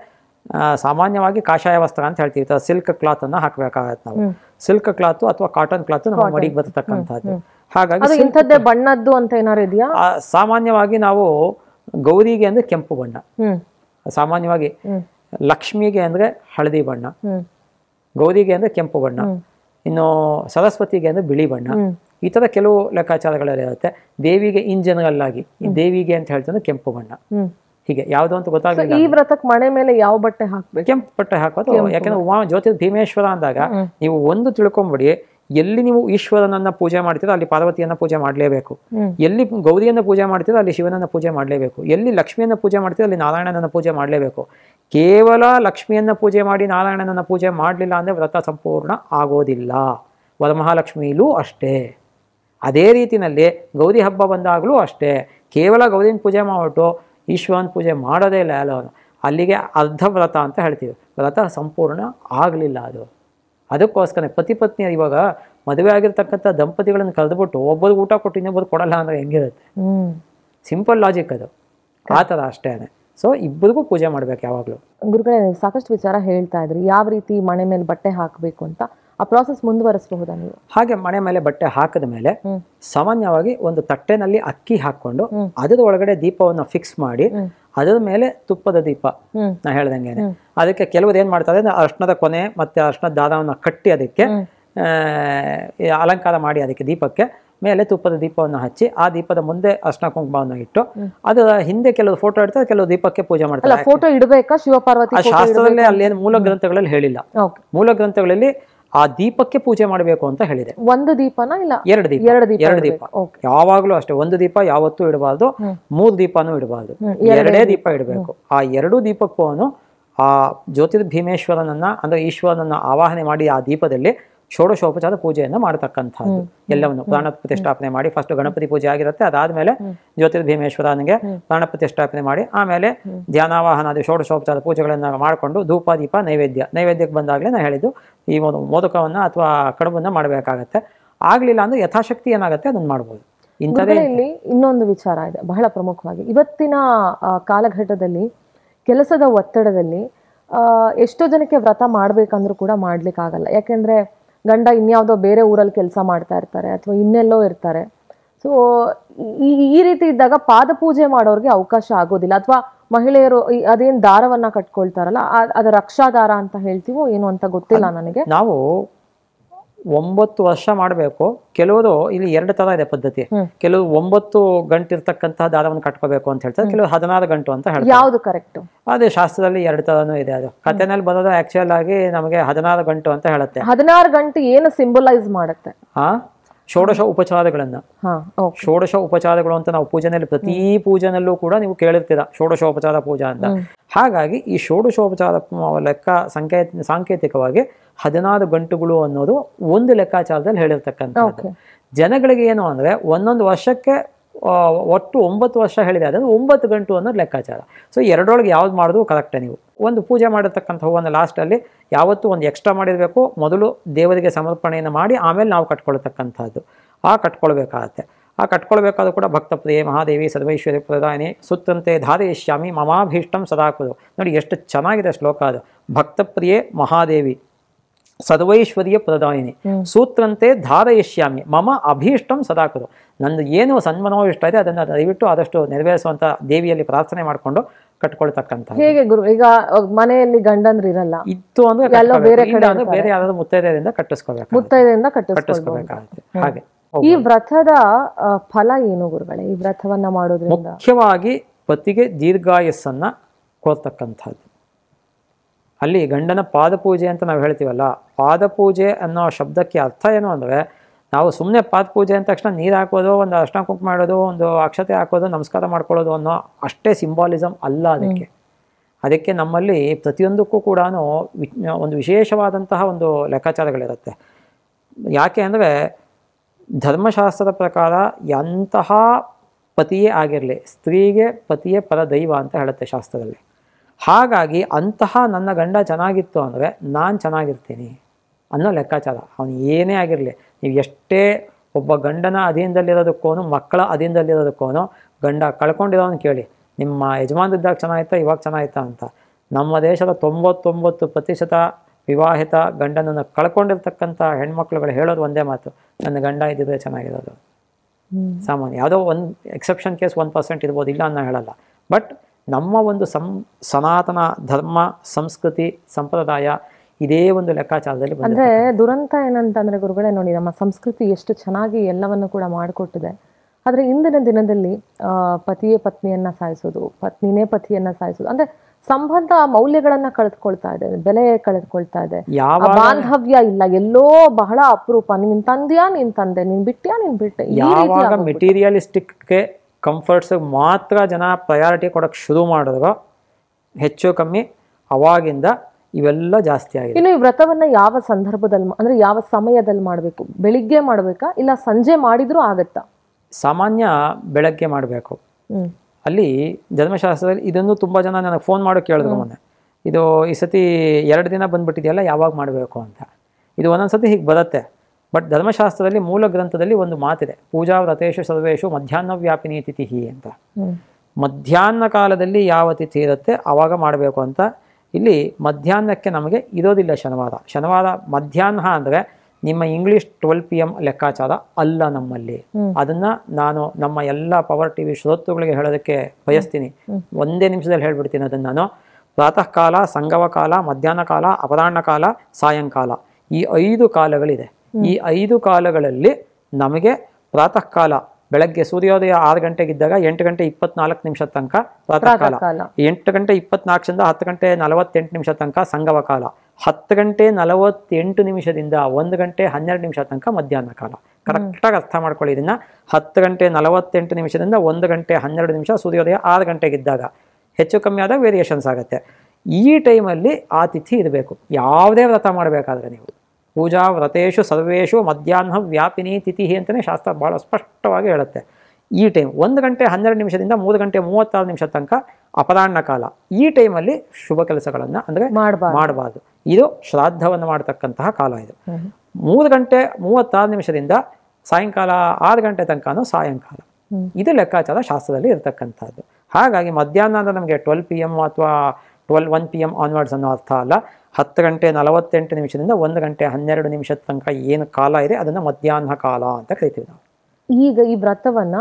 ಸಾಮಾನ್ಯವಾಗಿ ಕಾಷಾಯ ವಸ್ತ್ರ ಅಂತ ಹೇಳ್ತೀವಿ ಸಿಲ್ಕ್ ಕ್ಲಾತ್ ಅನ್ನ ಹಾಕಬೇಕಾಗತ್ತೆ ನಾವು ಸಿಲ್ಕ್ ಕ್ಲಾತ್ ಅಥವಾ ಕಾಟನ್ ಕ್ಲಾತ್ ನಮ್ಮ ಮಡಿಗೆ ಬರ್ತಕ್ಕಂಥದ್ದು ಹಾಗಾಗಿ ಬಣ್ಣದ್ದು ಅಂತ ಏನಾದ್ರು ಇದೆಯಾ ಸಾಮಾನ್ಯವಾಗಿ ನಾವು ಗೌರಿಗೆ ಅಂದ್ರೆ ಕೆಂಪು ಬಣ್ಣ ಸಾಮಾನ್ಯವಾಗಿ ಲಕ್ಷ್ಮಿಗೆ ಅಂದ್ರೆ ಹಳದಿ ಬಣ್ಣ ಗೌರಿಗೆ ಅಂದ್ರೆ ಕೆಂಪು ಬಣ್ಣ ಇನ್ನು ಸರಸ್ವತಿಗೆ ಅಂದ್ರೆ ಬಿಳಿ ಬಣ್ಣ ಈ ತರ ಕೆಲವು ಲೆಕ್ಕಾಚಾರಗಳಲ್ಲಿರುತ್ತೆ ದೇವಿಗೆ ಇನ್ ಜನರಲ್ ಆಗಿ ದೇವಿಗೆ ಅಂತ ಹೇಳ್ತಂದ್ರೆ ಕೆಂಪು ಬಣ್ಣ ಹೀಗೆ ಯಾವುದು ಅಂತ ಗೊತ್ತಾಗಲಿಲ್ಲ ಈ ವ್ರತಕ್ಕೆ ಮನೆ ಮೇಲೆ ಯಾವ ಬಟ್ಟೆ ಹಾಕಬೇಕು ಕೆಂಪು ಬಟ್ಟೆ ಹಾಕೋದು ಯಾಕಂದ್ರೆ ಉಮಾ ಜ್ಯೋತಿ ಭೀಮೇಶ್ವರ ಅಂದಾಗ ನೀವು ಒಂದು ತಿಳ್ಕೊಂಬಿಡಿ ಎಲ್ಲಿ ನೀವು ಈಶ್ವರನನ್ನ ಪೂಜೆ ಮಾಡ್ತೀರೋ ಅಲ್ಲಿ ಪಾರ್ವತಿಯನ್ನ ಪೂಜೆ ಮಾಡಲೇಬೇಕು ಎಲ್ಲಿ ಗೌರಿಯನ್ನ ಪೂಜೆ ಮಾಡ್ತೀರೋ ಅಲ್ಲಿ ಶಿವನನ್ನ ಪೂಜೆ ಮಾಡಲೇಬೇಕು ಎಲ್ಲಿ ಲಕ್ಷ್ಮಿಯನ್ನ ಪೂಜೆ ಮಾಡ್ತೀರೋ ಅಲ್ಲಿ ನಾರಾಯಣನನ್ನ ಪೂಜೆ ಮಾಡಲೇಬೇಕು ಕೇವಲ ಲಕ್ಷ್ಮಿಯನ್ನು ಪೂಜೆ ಮಾಡಿ ನಾರಾಯಣನನ್ನು ಪೂಜೆ ಮಾಡಲಿಲ್ಲ ಅಂದರೆ ವ್ರತ ಸಂಪೂರ್ಣ ಆಗೋದಿಲ್ಲ ವರಮಹಾಲಕ್ಷ್ಮಿಯಲ್ಲೂ ಅಷ್ಟೇ ಅದೇ ರೀತಿಯಲ್ಲಿ ಗೌರಿ ಹಬ್ಬ ಬಂದಾಗಲೂ ಅಷ್ಟೇ ಕೇವಲ ಗೌರಿನ ಪೂಜೆ ಮಾಡಿಬಿಟ್ಟು ಈಶ್ವರನ ಪೂಜೆ ಮಾಡೋದೇ ಇಲ್ಲ ಅಲ್ಲ ಅಲ್ಲಿಗೆ ಅರ್ಧ ವ್ರತ ಅಂತ ಹೇಳ್ತೀವಿ ವ್ರತ ಸಂಪೂರ್ಣ ಆಗಲಿಲ್ಲ ಅದು ಅದಕ್ಕೋಸ್ಕರ ಪತ್ನಿ ಇವಾಗ ಮದುವೆ ಆಗಿರ್ತಕ್ಕಂಥ ದಂಪತಿಗಳನ್ನು ಕರೆದುಬಿಟ್ಟು ಒಬ್ಬರು ಊಟ ಕೊಟ್ಟು ಇನ್ನೊಬ್ಬರು ಕೊಡಲ್ಲ ಅಂದರೆ ಹೆಂಗಿರುತ್ತೆ ಸಿಂಪಲ್ ಲಾಜಿಕ್ ಅದು ಆ ಥರ ಅಷ್ಟೇ ಸೊ ಇಬ್ಬರಿಗೂ ಪೂಜೆ ಮಾಡ್ಬೇಕು ಯಾವಾಗಲೂ ಗುರುಗಳೇ ಸಾಕಷ್ಟು ವಿಚಾರ ಹೇಳ್ತಾ ಇದ್ರಿ ಯಾವ ರೀತಿ ಮನೆ ಮೇಲೆ ಬಟ್ಟೆ ಹಾಕಬೇಕು ಅಂತ ಆ ಪ್ರಾಸೆಸ್ ಮುಂದುವರಿಸಬಹುದಾ ನೀವು ಹಾಗೆ ಮನೆ ಮೇಲೆ ಬಟ್ಟೆ ಹಾಕಿದ ಮೇಲೆ ಸಾಮಾನ್ಯವಾಗಿ ಒಂದು ತಟ್ಟೆನಲ್ಲಿ ಅಕ್ಕಿ ಹಾಕೊಂಡು ಅದರ ಒಳಗಡೆ ದೀಪವನ್ನು ಫಿಕ್ಸ್ ಮಾಡಿ ಅದರ ಮೇಲೆ ತುಪ್ಪದ ದೀಪ ನಾ ಹೇಳ್ದಂಗೆ ಅದಕ್ಕೆ ಕೆಲವರು ಏನ್ ಮಾಡ್ತಾರೆ ಅರ್ಶನದ ಕೊನೆ ಮತ್ತೆ ಅರ್ಶನದ ದಾದವನ್ನ ಕಟ್ಟಿ ಅದಕ್ಕೆ ಅಲಂಕಾರ ಮಾಡಿ ಅದಕ್ಕೆ ದೀಪಕ್ಕೆ ಮೇಲೆ ತುಪ್ಪದ ದೀಪವನ್ನು ಹಚ್ಚಿ ಆ ದೀಪದ ಮುಂದೆ ಅರ್ಶನ ಕುಂಕುಮವನ್ನು ಇಟ್ಟು ಅದರ ಹಿಂದೆ ಕೆಲವು ಫೋಟೋ ಇಡ್ತಾರೆ ಕೆಲವು ದೀಪಕ್ಕೆ ಪೂಜೆ ಮಾಡ್ತಾರೆ ಫೋಟೋ ಇಡಬೇಕಾ ಶಿವಪಾರ್ವತಿ ಶಾಸ್ತ್ರದಲ್ಲಿ ಅಲ್ಲಿ ಮೂಲ ಗ್ರಂಥಗಳಲ್ಲಿ ಹೇಳಿಲ್ಲ ಮೂಲ ಗ್ರಂಥಗಳಲ್ಲಿ ಆ ದೀಪಕ್ಕೆ ಪೂಜೆ ಮಾಡಬೇಕು ಅಂತ ಹೇಳಿದೆ ಒಂದು ದೀಪನ ಇಲ್ಲ ಎರಡು ದೀಪ ಎರಡು ದೀಪ ಎರಡು ದೀಪ ಯಾವಾಗಲೂ ಅಷ್ಟೇ ಒಂದು ದೀಪ ಯಾವತ್ತೂ ಇಡಬಾರ್ದು ಮೂರು ದೀಪನೂ ಇಡಬಾರ್ದು ಎರಡೇ ದೀಪ ಇಡಬೇಕು ಆ ಎರಡು ದೀಪಕ್ಕೂ ಆ ಜ್ಯೋತಿರ್ ಭೀಮೇಶ್ವರನನ್ನ ಅಂದ್ರೆ ಈಶ್ವರನನ್ನ ಆವಾಹನೆ ಮಾಡಿ ಆ ದೀಪದಲ್ಲಿ ಷೋಡಶೋಪಚಾರ ಪೂಜೆಯನ್ನು ಮಾಡತಕ್ಕಂಥದ್ದು ಎಲ್ಲವನ್ನು ಪ್ರಾಣ ಪ್ರತಿಷ್ಠಾಪನೆ ಮಾಡಿ ಫಸ್ಟ್ ಗಣಪತಿ ಪೂಜೆ ಆಗಿರುತ್ತೆ ಅದಾದ್ಮೇಲೆ ಜ್ಯೋತಿರ್ಭೀಮೇಶ್ವರನಿಗೆ ಪ್ರಾಣ ಪ್ರತಿಷ್ಠಾಪನೆ ಮಾಡಿ ಆಮೇಲೆ ಧ್ಯಾನವಾಹನ ಅದು ಷೋಡಶೋಪಚಾರ ಪೂಜೆಗಳನ್ನು ಮಾಡಿಕೊಂಡು ಧೂಪ ದೀಪ ನೈವೇದ್ಯ ನೈವೇದ್ಯಕ್ಕೆ ಬಂದಾಗಲೇ ನಾನು ಹೇಳಿದ್ದು ಈ ಮೋದಕವನ್ನು ಅಥವಾ ಕಡುಬನ್ನು ಮಾಡಬೇಕಾಗತ್ತೆ ಆಗಲಿಲ್ಲ ಅಂದ್ರೆ ಯಥಾಶಕ್ತಿ ಏನಾಗುತ್ತೆ ಅದನ್ನು ಮಾಡ್ಬೋದು ಇಲ್ಲಿ ಇನ್ನೊಂದು ವಿಚಾರ ಇದೆ ಬಹಳ ಪ್ರಮುಖವಾಗಿ ಇವತ್ತಿನ ಕಾಲಘಟ್ಟದಲ್ಲಿ ಕೆಲಸದ ಒತ್ತಡದಲ್ಲಿ ಎಷ್ಟೋ ಜನಕ್ಕೆ ವ್ರತ ಮಾಡಬೇಕಂದ್ರೂ ಕೂಡ ಮಾಡ್ಲಿಕ್ಕಾಗಲ್ಲ ಯಾಕೆಂದ್ರೆ ಗಂಡ ಇನ್ಯಾವುದೋ ಬೇರೆ ಊರಲ್ಲಿ ಕೆಲಸ ಮಾಡ್ತಾ ಇರ್ತಾರೆ ಅಥವಾ ಇನ್ನೆಲ್ಲೋ ಇರ್ತಾರೆ ಸೊ ಈ ಈ ರೀತಿ ಇದ್ದಾಗ ಪಾದಪೂಜೆ ಮಾಡೋರಿಗೆ ಅವಕಾಶ ಆಗೋದಿಲ್ಲ ಅಥವಾ ಮಹಿಳೆಯರು ಅದೇನು ದಾರವನ್ನ ಕಟ್ಕೊಳ್ತಾರಲ್ಲ ಅದರ ದಾರ ಅಂತ ಹೇಳ್ತೀವೋ ಏನು ಅಂತ ಗೊತ್ತಿಲ್ಲ ನನಗೆ ನಾವು ಒಂಬತ್ತು ವರ್ಷ ಮಾಡಬೇಕು ಕೆಲವರು ಇಲ್ಲಿ ಎರಡು ತರ ಇದೆ ಪದ್ಧತಿ ಕೆಲವು ಒಂಬತ್ತು ಗಂಟೆ ಇರ್ತಕ್ಕಂತಹ ದಾರವನ್ನು ಕಟ್ಕೋಬೇಕು ಅಂತ ಹೇಳ್ತಾರೆ ಕೆಲವು ಹದಿನಾರು ಗಂಟು ಅಂತ ಹೇಳ್ತಾರೆ ಯಾವುದು ಕರೆಕ್ಟ್ ಅದೇ ಶಾಸ್ತ್ರದಲ್ಲಿ ಎರಡು ತರನು ಇದೆ ಅದು ಕಥೆನಲ್ಲಿ ಬರೋದು ಆಕ್ಚುಯಲ್ ಆಗಿ ನಮಗೆ ಹದಿನಾರು ಗಂಟು ಅಂತ ಹೇಳುತ್ತೆ ಹದಿನಾರು ಗಂಟು ಏನು ಸಿಂಬಲೈಸ್ ಮಾಡುತ್ತೆ ಷೋಡಶ ಉಪಚಾರಗಳನ್ನ ಷೋಡಶ ಉಪಚಾರಗಳು ಅಂತ ನಾವು ಪೂಜೆನಲ್ಲಿ ಪ್ರತಿ ಪೂಜೆನಲ್ಲೂ ಕೂಡ ನೀವು ಕೇಳಿರ್ತೀರ ಷೋಡಶೋಪಚಾರ ಪೂಜಾ ಅಂತ ಹಾಗಾಗಿ ಈ ಷೋಡಶೋಪಚಾರ ಲೆಕ್ಕ ಸಂಕೇ ಸಾಂಕೇತಿಕವಾಗಿ ಹದಿನಾರು ಗಂಟುಗಳು ಅನ್ನೋದು ಒಂದು ಲೆಕ್ಕಾಚಾರದಲ್ಲಿ ಹೇಳಿರ್ತಕ್ಕಂಥ ಜನಗಳಿಗೆ ಏನು ಅಂದ್ರೆ ಒಂದೊಂದು ವರ್ಷಕ್ಕೆ ಒಟ್ಟು ಒಂಬತ್ತು ವರ್ಷ ಹೇಳಿದೆ ಅದನ್ನು ಒಂಬತ್ತು ಗಂಟು ಅನ್ನೋದು ಲೆಕ್ಕಾಚಾರ ಸೊ ಎರಡರೊಳಗೆ ಯಾವ್ದು ಮಾಡೋದು ಕರೆಕ್ಟೇ ನೀವು ಒಂದು ಪೂಜೆ ಮಾಡಿರ್ತಕ್ಕಂಥ ಹೂವನ್ನು ಲಾಸ್ಟಲ್ಲಿ ಯಾವತ್ತೂ ಒಂದು ಎಕ್ಸ್ಟ್ರಾ ಮಾಡಿರಬೇಕು ಮೊದಲು ದೇವರಿಗೆ ಸಮರ್ಪಣೆಯನ್ನು ಮಾಡಿ ಆಮೇಲೆ ನಾವು ಕಟ್ಕೊಳ್ತಕ್ಕಂಥದ್ದು ಆ ಕಟ್ಕೊಳ್ಬೇಕಾಗತ್ತೆ ಆ ಕಟ್ಕೊಳ್ಬೇಕಾದ್ರೂ ಕೂಡ ಭಕ್ತಪ್ರಿಯೆ ಮಹಾದೇವಿ ಸರ್ವೈಶ್ವರ್ಯ ಪ್ರಧಾನಿ ಸುತ್ತಂತೆ ಧಾರಯಿಷ್ಯಾಮಿ ಮಮಾಭೀಷ್ಟಂ ಸದಾಕುದು ನೋಡಿ ಎಷ್ಟು ಚೆನ್ನಾಗಿದೆ ಶ್ಲೋಕ ಅದು ಭಕ್ತಪ್ರಿಯೆ ಮಹಾದೇವಿ ಸದ್ವೈಶ್ವರಿಯ ಪ್ರದಾಯಿನಿ ಸೂತ್ರಂತೆ ಧಾರಯಿಷ್ಯಾಮಿ ಮಮ ಅಭೀಷ್ಟಂ ಸದಾಕುದು ನಂದು ಏನು ಸನ್ಮಾನವೋ ಇಷ್ಟ ಇದೆ ಅದನ್ನು ದಯವಿಟ್ಟು ಆದಷ್ಟು ನೆರವೇರಿಸುವಂಥ ದೇವಿಯಲ್ಲಿ ಪ್ರಾರ್ಥನೆ ಮಾಡಿಕೊಂಡು ಕಟ್ಕೊಳ್ತಕ್ಕಂಥ ಹೇಗೆ ಗುರು ಈಗ ಮನೆಯಲ್ಲಿ ಗಂಡಂದ್ರೆ ಇರಲ್ಲ ಇತ್ತು ಅಂದ್ರೆ ಬೇರೆ ಕಡೆ ಬೇರೆ ಯಾವ್ದಾದ್ರು ಮುತ್ತೈದೆಯಿಂದ ಕಟ್ಟಿಸ್ಕೋಬೇಕು ಮುತ್ತೈದೆಯಿಂದ ಕಟ್ಟಿಸ್ಕೋಬೇಕಾಗುತ್ತೆ ಹಾಗೆ ಈ ವ್ರತದ ಫಲ ಏನು ಗುರುಗಳೇ ಈ ವ್ರತವನ್ನ ಮಾಡೋದ್ರಿಂದ ಮುಖ್ಯವಾಗಿ ಪತಿಗೆ ದೀರ್ಘಾಯಸ್ಸನ್ನ ಕೋರ್ತಕ್ಕಂಥದ್ದು ಅಲ್ಲಿ ಗಂಡನ ಪಾದಪೂಜೆ ಅಂತ ನಾವು ಹೇಳ್ತೀವಲ್ಲ ಪಾದಪೂಜೆ ಅನ್ನೋ ಶಬ್ದಕ್ಕೆ ಅರ್ಥ ಏನು ಅಂದರೆ ನಾವು ಸುಮ್ಮನೆ ಪಾತ್ ಪೂಜೆ ಅಂದ ತಕ್ಷಣ ನೀರು ಹಾಕೋದು ಒಂದು ಅರ್ಶನ ಕುಂಕುಮ ಮಾಡೋದು ಒಂದು ಅಕ್ಷತೆ ಹಾಕೋದು ನಮಸ್ಕಾರ ಮಾಡ್ಕೊಳ್ಳೋದು ಅನ್ನೋ ಅಷ್ಟೇ ಸಿಂಬಾಲಿಸಮ್ ಅಲ್ಲ ಅದಕ್ಕೆ ಅದಕ್ಕೆ ನಮ್ಮಲ್ಲಿ ಪ್ರತಿಯೊಂದಕ್ಕೂ ಕೂಡ ಒಂದು ವಿಶೇಷವಾದಂತಹ ಒಂದು ಲೆಕ್ಕಾಚಾರಗಳಿರುತ್ತೆ ಯಾಕೆ ಅಂದರೆ ಧರ್ಮಶಾಸ್ತ್ರದ ಪ್ರಕಾರ ಎಂತಹ ಪತಿಯೇ ಆಗಿರಲಿ ಸ್ತ್ರೀಗೆ ಪತಿಯೇ ಪರ ದೈವ ಅಂತ ಹೇಳುತ್ತೆ ಶಾಸ್ತ್ರದಲ್ಲಿ ಹಾಗಾಗಿ ಅಂತಹ ನನ್ನ ಗಂಡ ಚೆನ್ನಾಗಿತ್ತು ಅಂದರೆ ನಾನು ಚೆನ್ನಾಗಿರ್ತೀನಿ ಅನ್ನೋ ಲೆಕ್ಕಾಚಾರ ಅವನು ಏನೇ ಆಗಿರಲಿ ನೀವು ಎಷ್ಟೇ ಒಬ್ಬ ಗಂಡನ ಅಧೀನದಲ್ಲಿರೋದಕ್ಕೋನು ಮಕ್ಕಳ ಅಧೀನದಲ್ಲಿರೋದಕ್ಕೋನು ಗಂಡ ಕಳ್ಕೊಂಡಿರೋನು ಕೇಳಿ ನಿಮ್ಮ ಯಜಮಾನದಿದ್ದಾಗ ಚೆನ್ನಾಗಿತ್ತಾ ಇವಾಗ ಚೆನ್ನಾಗಿತ್ತಾ ಅಂತ ನಮ್ಮ ದೇಶದ ತೊಂಬತ್ತೊಂಬತ್ತು ಪ್ರತಿಶತ ವಿವಾಹಿತ ಗಂಡನನ್ನು ಕಳ್ಕೊಂಡಿರ್ತಕ್ಕಂಥ ಹೆಣ್ಮಕ್ಳುಗಳು ಹೇಳೋದು ಒಂದೇ ಮಾತು ನನ್ನ ಗಂಡ ಇದ್ದಿದ್ರೆ ಚೆನ್ನಾಗಿರೋದು ಸಾಮಾನ್ಯ ಯಾವುದೋ ಒಂದು ಎಕ್ಸೆಪ್ಷನ್ ಕೇಸ್ ಒನ್ ಪರ್ಸೆಂಟ್ ಇರ್ಬೋದು ಇಲ್ಲ ಅನ್ನೋ ಹೇಳಲ್ಲ ಬಟ್ ನಮ್ಮ ಒಂದು ಸಂ ಸನಾತನ ಧರ್ಮ ಸಂಸ್ಕೃತಿ ಸಂಪ್ರದಾಯ ಇದೇ ಒಂದು ಲೆಕ್ಕಾಚಾರದಲ್ಲಿ ಅಂದ್ರೆ ದುರಂತ ಏನಂತಂದ್ರೆ ಗುರುಗಳೇ ನೋಡಿ ನಮ್ಮ ಸಂಸ್ಕೃತಿ ಎಷ್ಟು ಚೆನ್ನಾಗಿ ಎಲ್ಲವನ್ನು ಕೂಡ ಮಾಡಿಕೊಟ್ಟಿದೆ ಆದ್ರೆ ಇಂದಿನ ದಿನದಲ್ಲಿ ಪತಿಯೇ ಪತ್ನಿಯನ್ನ ಸಾಯಿಸೋದು ಪತ್ನಿನೇ ಪತಿಯನ್ನ ಸಾಯಿಸೋದು ಅಂದ್ರೆ ಸಂಬಂಧ ಮೌಲ್ಯಗಳನ್ನ ಕಳೆದುಕೊಳ್ತಾ ಇದೆ ಬೆಲೆ ಕಳೆದುಕೊಳ್ತಾ ಇದೆ ಬಾಂಧವ್ಯ ಇಲ್ಲ ಎಲ್ಲೋ ಬಹಳ ಅಪರೂಪ ನೀನ್ ತಂದ್ಯಾ ನೀನ್ ತಂದೆ ನೀನ್ ಬಿಟ್ಟ್ಯಾ ನೀನ್ ಬಿಟ್ಟೆ ಯಾವಾಗ ಮೆಟೀರಿಯಲಿಸ್ಟಿಕ್ಗೆ ಕಂಫರ್ಟ್ಸ್ ಮಾತ್ರ ಜನ ಪ್ರಯಾರಿಟಿ ಕೊಡಕ್ ಶುರು ಮಾಡಿದ್ರು ಹೆಚ್ಚು ಕಮ್ಮಿ ಅವಾಗಿಂದ ಇವೆಲ್ಲ ಜಾಸ್ತಿ ಆಗಿದೆ ಇನ್ನು ಈ ವ್ರತವನ್ನ ಯಾವ ಸಂದರ್ಭದಲ್ಲಿ ಅಂದ್ರೆ ಯಾವ ಸಮಯದಲ್ಲಿ ಮಾಡಬೇಕು ಬೆಳಿಗ್ಗೆ ಮಾಡ್ಬೇಕಾ ಇಲ್ಲ ಸಂಜೆ ಮಾಡಿದ್ರೂ ಆಗತ್ತಾ ಸಾಮಾನ್ಯ ಬೆಳಗ್ಗೆ ಮಾಡಬೇಕು ಅಲ್ಲಿ ಜನ್ಮಶಾಸ್ತ್ರದಲ್ಲಿ ಇದನ್ನು ತುಂಬಾ ಜನ ನನಗೆ ಫೋನ್ ಮಾಡೋ ಕೇಳಿದ್ರು ಮೊನ್ನೆ ಇದು ಈ ಸತಿ ಎರಡು ದಿನ ಬಂದ್ಬಿಟ್ಟಿದೆಯಲ್ಲ ಯಾವಾಗ ಮಾಡಬೇಕು ಅಂತ ಇದು ಒಂದೊಂದ್ಸತಿ ಸತಿ ಹೀಗೆ ಬರುತ್ತೆ ಬಟ್ ಧರ್ಮಶಾಸ್ತ್ರದಲ್ಲಿ ಮೂಲ ಗ್ರಂಥದಲ್ಲಿ ಒಂದು ಮಾತಿದೆ ಪೂಜಾ ವ್ರತೇಶು ಸರ್ವೇಶು ಮಧ್ಯಾಹ್ನ ವ್ಯಾಪಿನಿ ತಿಥಿ ಅಂತ ಮಧ್ಯಾಹ್ನ ಕಾಲದಲ್ಲಿ ಯಾವ ತಿಥಿ ಇರುತ್ತೆ ಆವಾಗ ಮಾಡಬೇಕು ಅಂತ ಇಲ್ಲಿ ಮಧ್ಯಾಹ್ನಕ್ಕೆ ನಮಗೆ ಇರೋದಿಲ್ಲ ಶನಿವಾರ ಶನಿವಾರ ಮಧ್ಯಾಹ್ನ ಅಂದರೆ ನಿಮ್ಮ ಇಂಗ್ಲೀಷ್ ಟ್ವೆಲ್ ಪಿ ಎಂ ಲೆಕ್ಕಾಚಾರ ಅಲ್ಲ ನಮ್ಮಲ್ಲಿ ಅದನ್ನ ನಾನು ನಮ್ಮ ಎಲ್ಲ ಪವರ್ ಟಿವಿ ಶ್ರೋತೃಗಳಿಗೆ ಹೇಳೋದಕ್ಕೆ ಬಯಸ್ತೀನಿ ಒಂದೇ ನಿಮಿಷದಲ್ಲಿ ಹೇಳ್ಬಿಡ್ತೀನಿ ಅದನ್ನ ನಾನು ಪ್ರಾತಃ ಕಾಲ ಸಂಗವ ಕಾಲ ಮಧ್ಯಾಹ್ನ ಕಾಲ ಅಪರಾಹ್ನ ಕಾಲ ಸಾಯಂಕಾಲ ಈ ಐದು ಕಾಲಗಳಿದೆ ಈ ಐದು ಕಾಲಗಳಲ್ಲಿ ನಮಗೆ ಪ್ರಾತಃ ಕಾಲ ಬೆಳಗ್ಗೆ ಸೂರ್ಯೋದಯ ಆರು ಗಂಟೆಗೆ ಇದ್ದಾಗ ಎಂಟು ಗಂಟೆ ಇಪ್ಪತ್ನಾಲ್ಕು ನಿಮಿಷ ತನಕ ಪ್ರಾತಃಕಾಲ ಎಂಟು ಗಂಟೆ ಇಪ್ಪತ್ನಾಲ್ಕಿಂದ ಹತ್ತು ಗಂಟೆ ನಲವತ್ತೆಂಟು ನಿಮಿಷ ತನಕ ಸಂಗವ ಕಾಲ ಹತ್ತು ಗಂಟೆ ನಲವತ್ತೆಂಟು ನಿಮಿಷದಿಂದ ಒಂದು ಗಂಟೆ ಹನ್ನೆರಡು ನಿಮಿಷ ತನಕ ಮಧ್ಯಾಹ್ನ ಕಾಲ ಕರೆಕ್ಟಾಗಿ ಅರ್ಥ ಮಾಡ್ಕೊಳ್ಳಿ ಇದನ್ನ ಹತ್ತು ಗಂಟೆ ನಲವತ್ತೆಂಟು ನಿಮಿಷದಿಂದ ಒಂದು ಗಂಟೆ ಹನ್ನೆರಡು ನಿಮಿಷ ಸೂರ್ಯೋದಯ ಆರು ಗಂಟೆಗಿದ್ದಾಗ ಹೆಚ್ಚು ಕಮ್ಮಿ ಆದಾಗ ವೇರಿಯೇಷನ್ಸ್ ಆಗುತ್ತೆ ಈ ಟೈಮಲ್ಲಿ ಆ ತಿಥಿ ಇರಬೇಕು ಯಾವುದೇ ವ್ರತ ಮಾಡಬೇಕಾದ್ರೆ ನೀವು ಪೂಜಾ ವ್ರತೇಶು ಸರ್ವೇಶು ಮಧ್ಯಾಹ್ನ ವ್ಯಾಪಿನಿ ತಿಥಿ ಅಂತಲೇ ಶಾಸ್ತ್ರ ಭಾಳ ಸ್ಪಷ್ಟವಾಗಿ ಹೇಳುತ್ತೆ ಈ ಟೈಮ್ ಒಂದು ಗಂಟೆ ಹನ್ನೆರಡು ನಿಮಿಷದಿಂದ ಮೂರು ಗಂಟೆ ಮೂವತ್ತಾರು ನಿಮಿಷ ತನಕ ಅಪರಾಹ್ನ ಕಾಲ ಈ ಟೈಮಲ್ಲಿ ಶುಭ ಕೆಲಸಗಳನ್ನು ಅಂದರೆ ಮಾಡಬಾರ್ದು ಇದು ಶ್ರಾದ್ದವನ್ನು ಮಾಡತಕ್ಕಂತಹ ಕಾಲ ಇದು ಮೂರು ಗಂಟೆ ಮೂವತ್ತಾರು ನಿಮಿಷದಿಂದ ಸಾಯಂಕಾಲ ಆರು ಗಂಟೆ ತನಕನೂ ಸಾಯಂಕಾಲ ಇದು ಲೆಕ್ಕಾಚಾರ ಶಾಸ್ತ್ರದಲ್ಲಿ ಇರತಕ್ಕಂಥದ್ದು ಹಾಗಾಗಿ ಮಧ್ಯಾಹ್ನ ಅಂದರೆ ನಮಗೆ ಟ್ವೆಲ್ ಪಿ ಎಮ್ ಅಥವಾ twelve one P M onwards ಅನ್ನೋ ಅರ್ಥ ಅಲ್ಲ ಹತ್ತು ಗಂಟೆ ನಲವತ್ತೆಂಟು ನಿಮಿಷದಿಂದ ಒಂದು ಗಂಟೆ ಹನ್ನೆರಡು ನಿಮಿಷದ ತನಕ ಏನು ಕಾಲ ಇದೆ ಅದನ್ನು ಮಧ್ಯಾಹ್ನ ಕಾಲ ಅಂತ ಕರಿತೀವಿ ನಾವು ಈಗ ಈ ವ್ರತವನ್ನ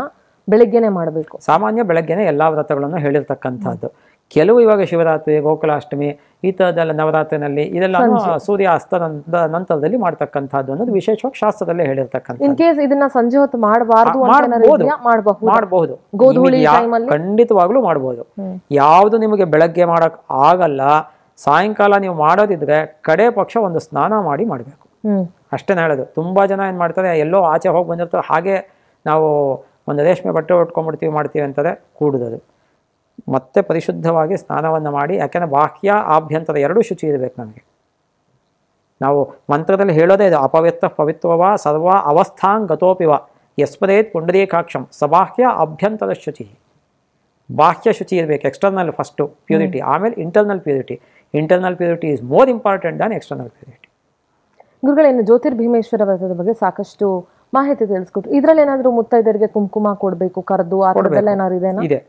ಬೆಳಗ್ಗೆನೆ ಮಾಡಬೇಕು ಸಾಮಾನ್ಯ ಬೆಳಗ್ಗೆನೆ ಎಲ್ಲ ವ್ರತಗಳನ್ನು ಹೇಳಿರ್ತಕ್ಕಂಥದ್ದು ಕೆಲವು ಇವಾಗ ಶಿವರಾತ್ರಿ ಗೋಕುಲಾಷ್ಟಮಿ ಈ ತರದಲ್ಲ ನವರಾತ್ರಿನಲ್ಲಿ ಇದೆಲ್ಲ ಸೂರ್ಯ ಅಸ್ತ ನಂತರದಲ್ಲಿ ಮಾಡ್ತಕ್ಕಂಥದ್ದು ಅನ್ನೋದು ವಿಶೇಷವಾಗಿ ಶಾಸ್ತ್ರದಲ್ಲೇ ಹೇಳಿರ್ತಕ್ಕಂಥ ಇನ್ ಕೇಸ್ ಇದನ್ನ ಸಂಜೆ ಹೊತ್ತು ಮಾಡಬಾರ್ದು ಮಾಡಬಹುದು ಖಂಡಿತವಾಗ್ಲೂ ಮಾಡಬಹುದು ಯಾವುದು ನಿಮಗೆ ಬೆಳಗ್ಗೆ ಮಾಡಕ್ ಆಗಲ್ಲ ಸಾಯಂಕಾಲ ನೀವು ಮಾಡೋದಿದ್ರೆ ಕಡೆ ಪಕ್ಷ ಒಂದು ಸ್ನಾನ ಮಾಡಿ ಮಾಡಬೇಕು ಅಷ್ಟೇ ಹೇಳೋದು ತುಂಬ ಜನ ಏನು ಮಾಡ್ತಾರೆ ಎಲ್ಲೋ ಆಚೆ ಹೋಗಿ ಬಂದಿರ್ತಾರೆ ಹಾಗೆ ನಾವು ಒಂದು ರೇಷ್ಮೆ ಬಟ್ಟೆ ಉಟ್ಕೊಂಡ್ಬಿಡ್ತೀವಿ ಮಾಡ್ತೀವಿ ಅಂತಾರೆ ಕೂಡುದದು ಮತ್ತೆ ಪರಿಶುದ್ಧವಾಗಿ ಸ್ನಾನವನ್ನು ಮಾಡಿ ಯಾಕೆಂದರೆ ಬಾಹ್ಯ ಆಭ್ಯಂತರ ಎರಡೂ ಶುಚಿ ಇರಬೇಕು ನಮಗೆ ನಾವು ಮಂತ್ರದಲ್ಲಿ ಹೇಳೋದೇ ಇದು ಅಪವಿತ್ರ ಪವಿತ್ವವ ಸರ್ವ ಅವಸ್ಥಾಂಗತೋಪಿವ ಯಸ್ಪದೇತ್ ಪುಂಡರೀಕಾಕ್ಷಂ ಸಬಾಹ್ಯ ಅಭ್ಯಂತರ ಶುಚಿ ಬಾಹ್ಯ ಶುಚಿ ಇರಬೇಕು ಎಕ್ಸ್ಟರ್ನಲ್ ಫಸ್ಟು ಪ್ಯೂರಿಟಿ ಆಮೇಲೆ internal purity internal purity is more important than external purity ಗುರುಗಳೇನು ಜ್ಯೋತಿರ್ಭೀಮೇಶ್ವರ ವ್ರತದ ಬಗ್ಗೆ ಸಾಕಷ್ಟು ಮಾಹಿತಿ ತಿಳಿಸ್ಕೊಟ್ರು ಇದರಲ್ಲಿ ಏನಾದರೂ ಮುತ್ತೈದರಿಗೆ ಕುಂಕುಮ ಕೊಡಬೇಕು ಕರೆದು ಏನಾದ್ರು ಇದೆ ಇದೆ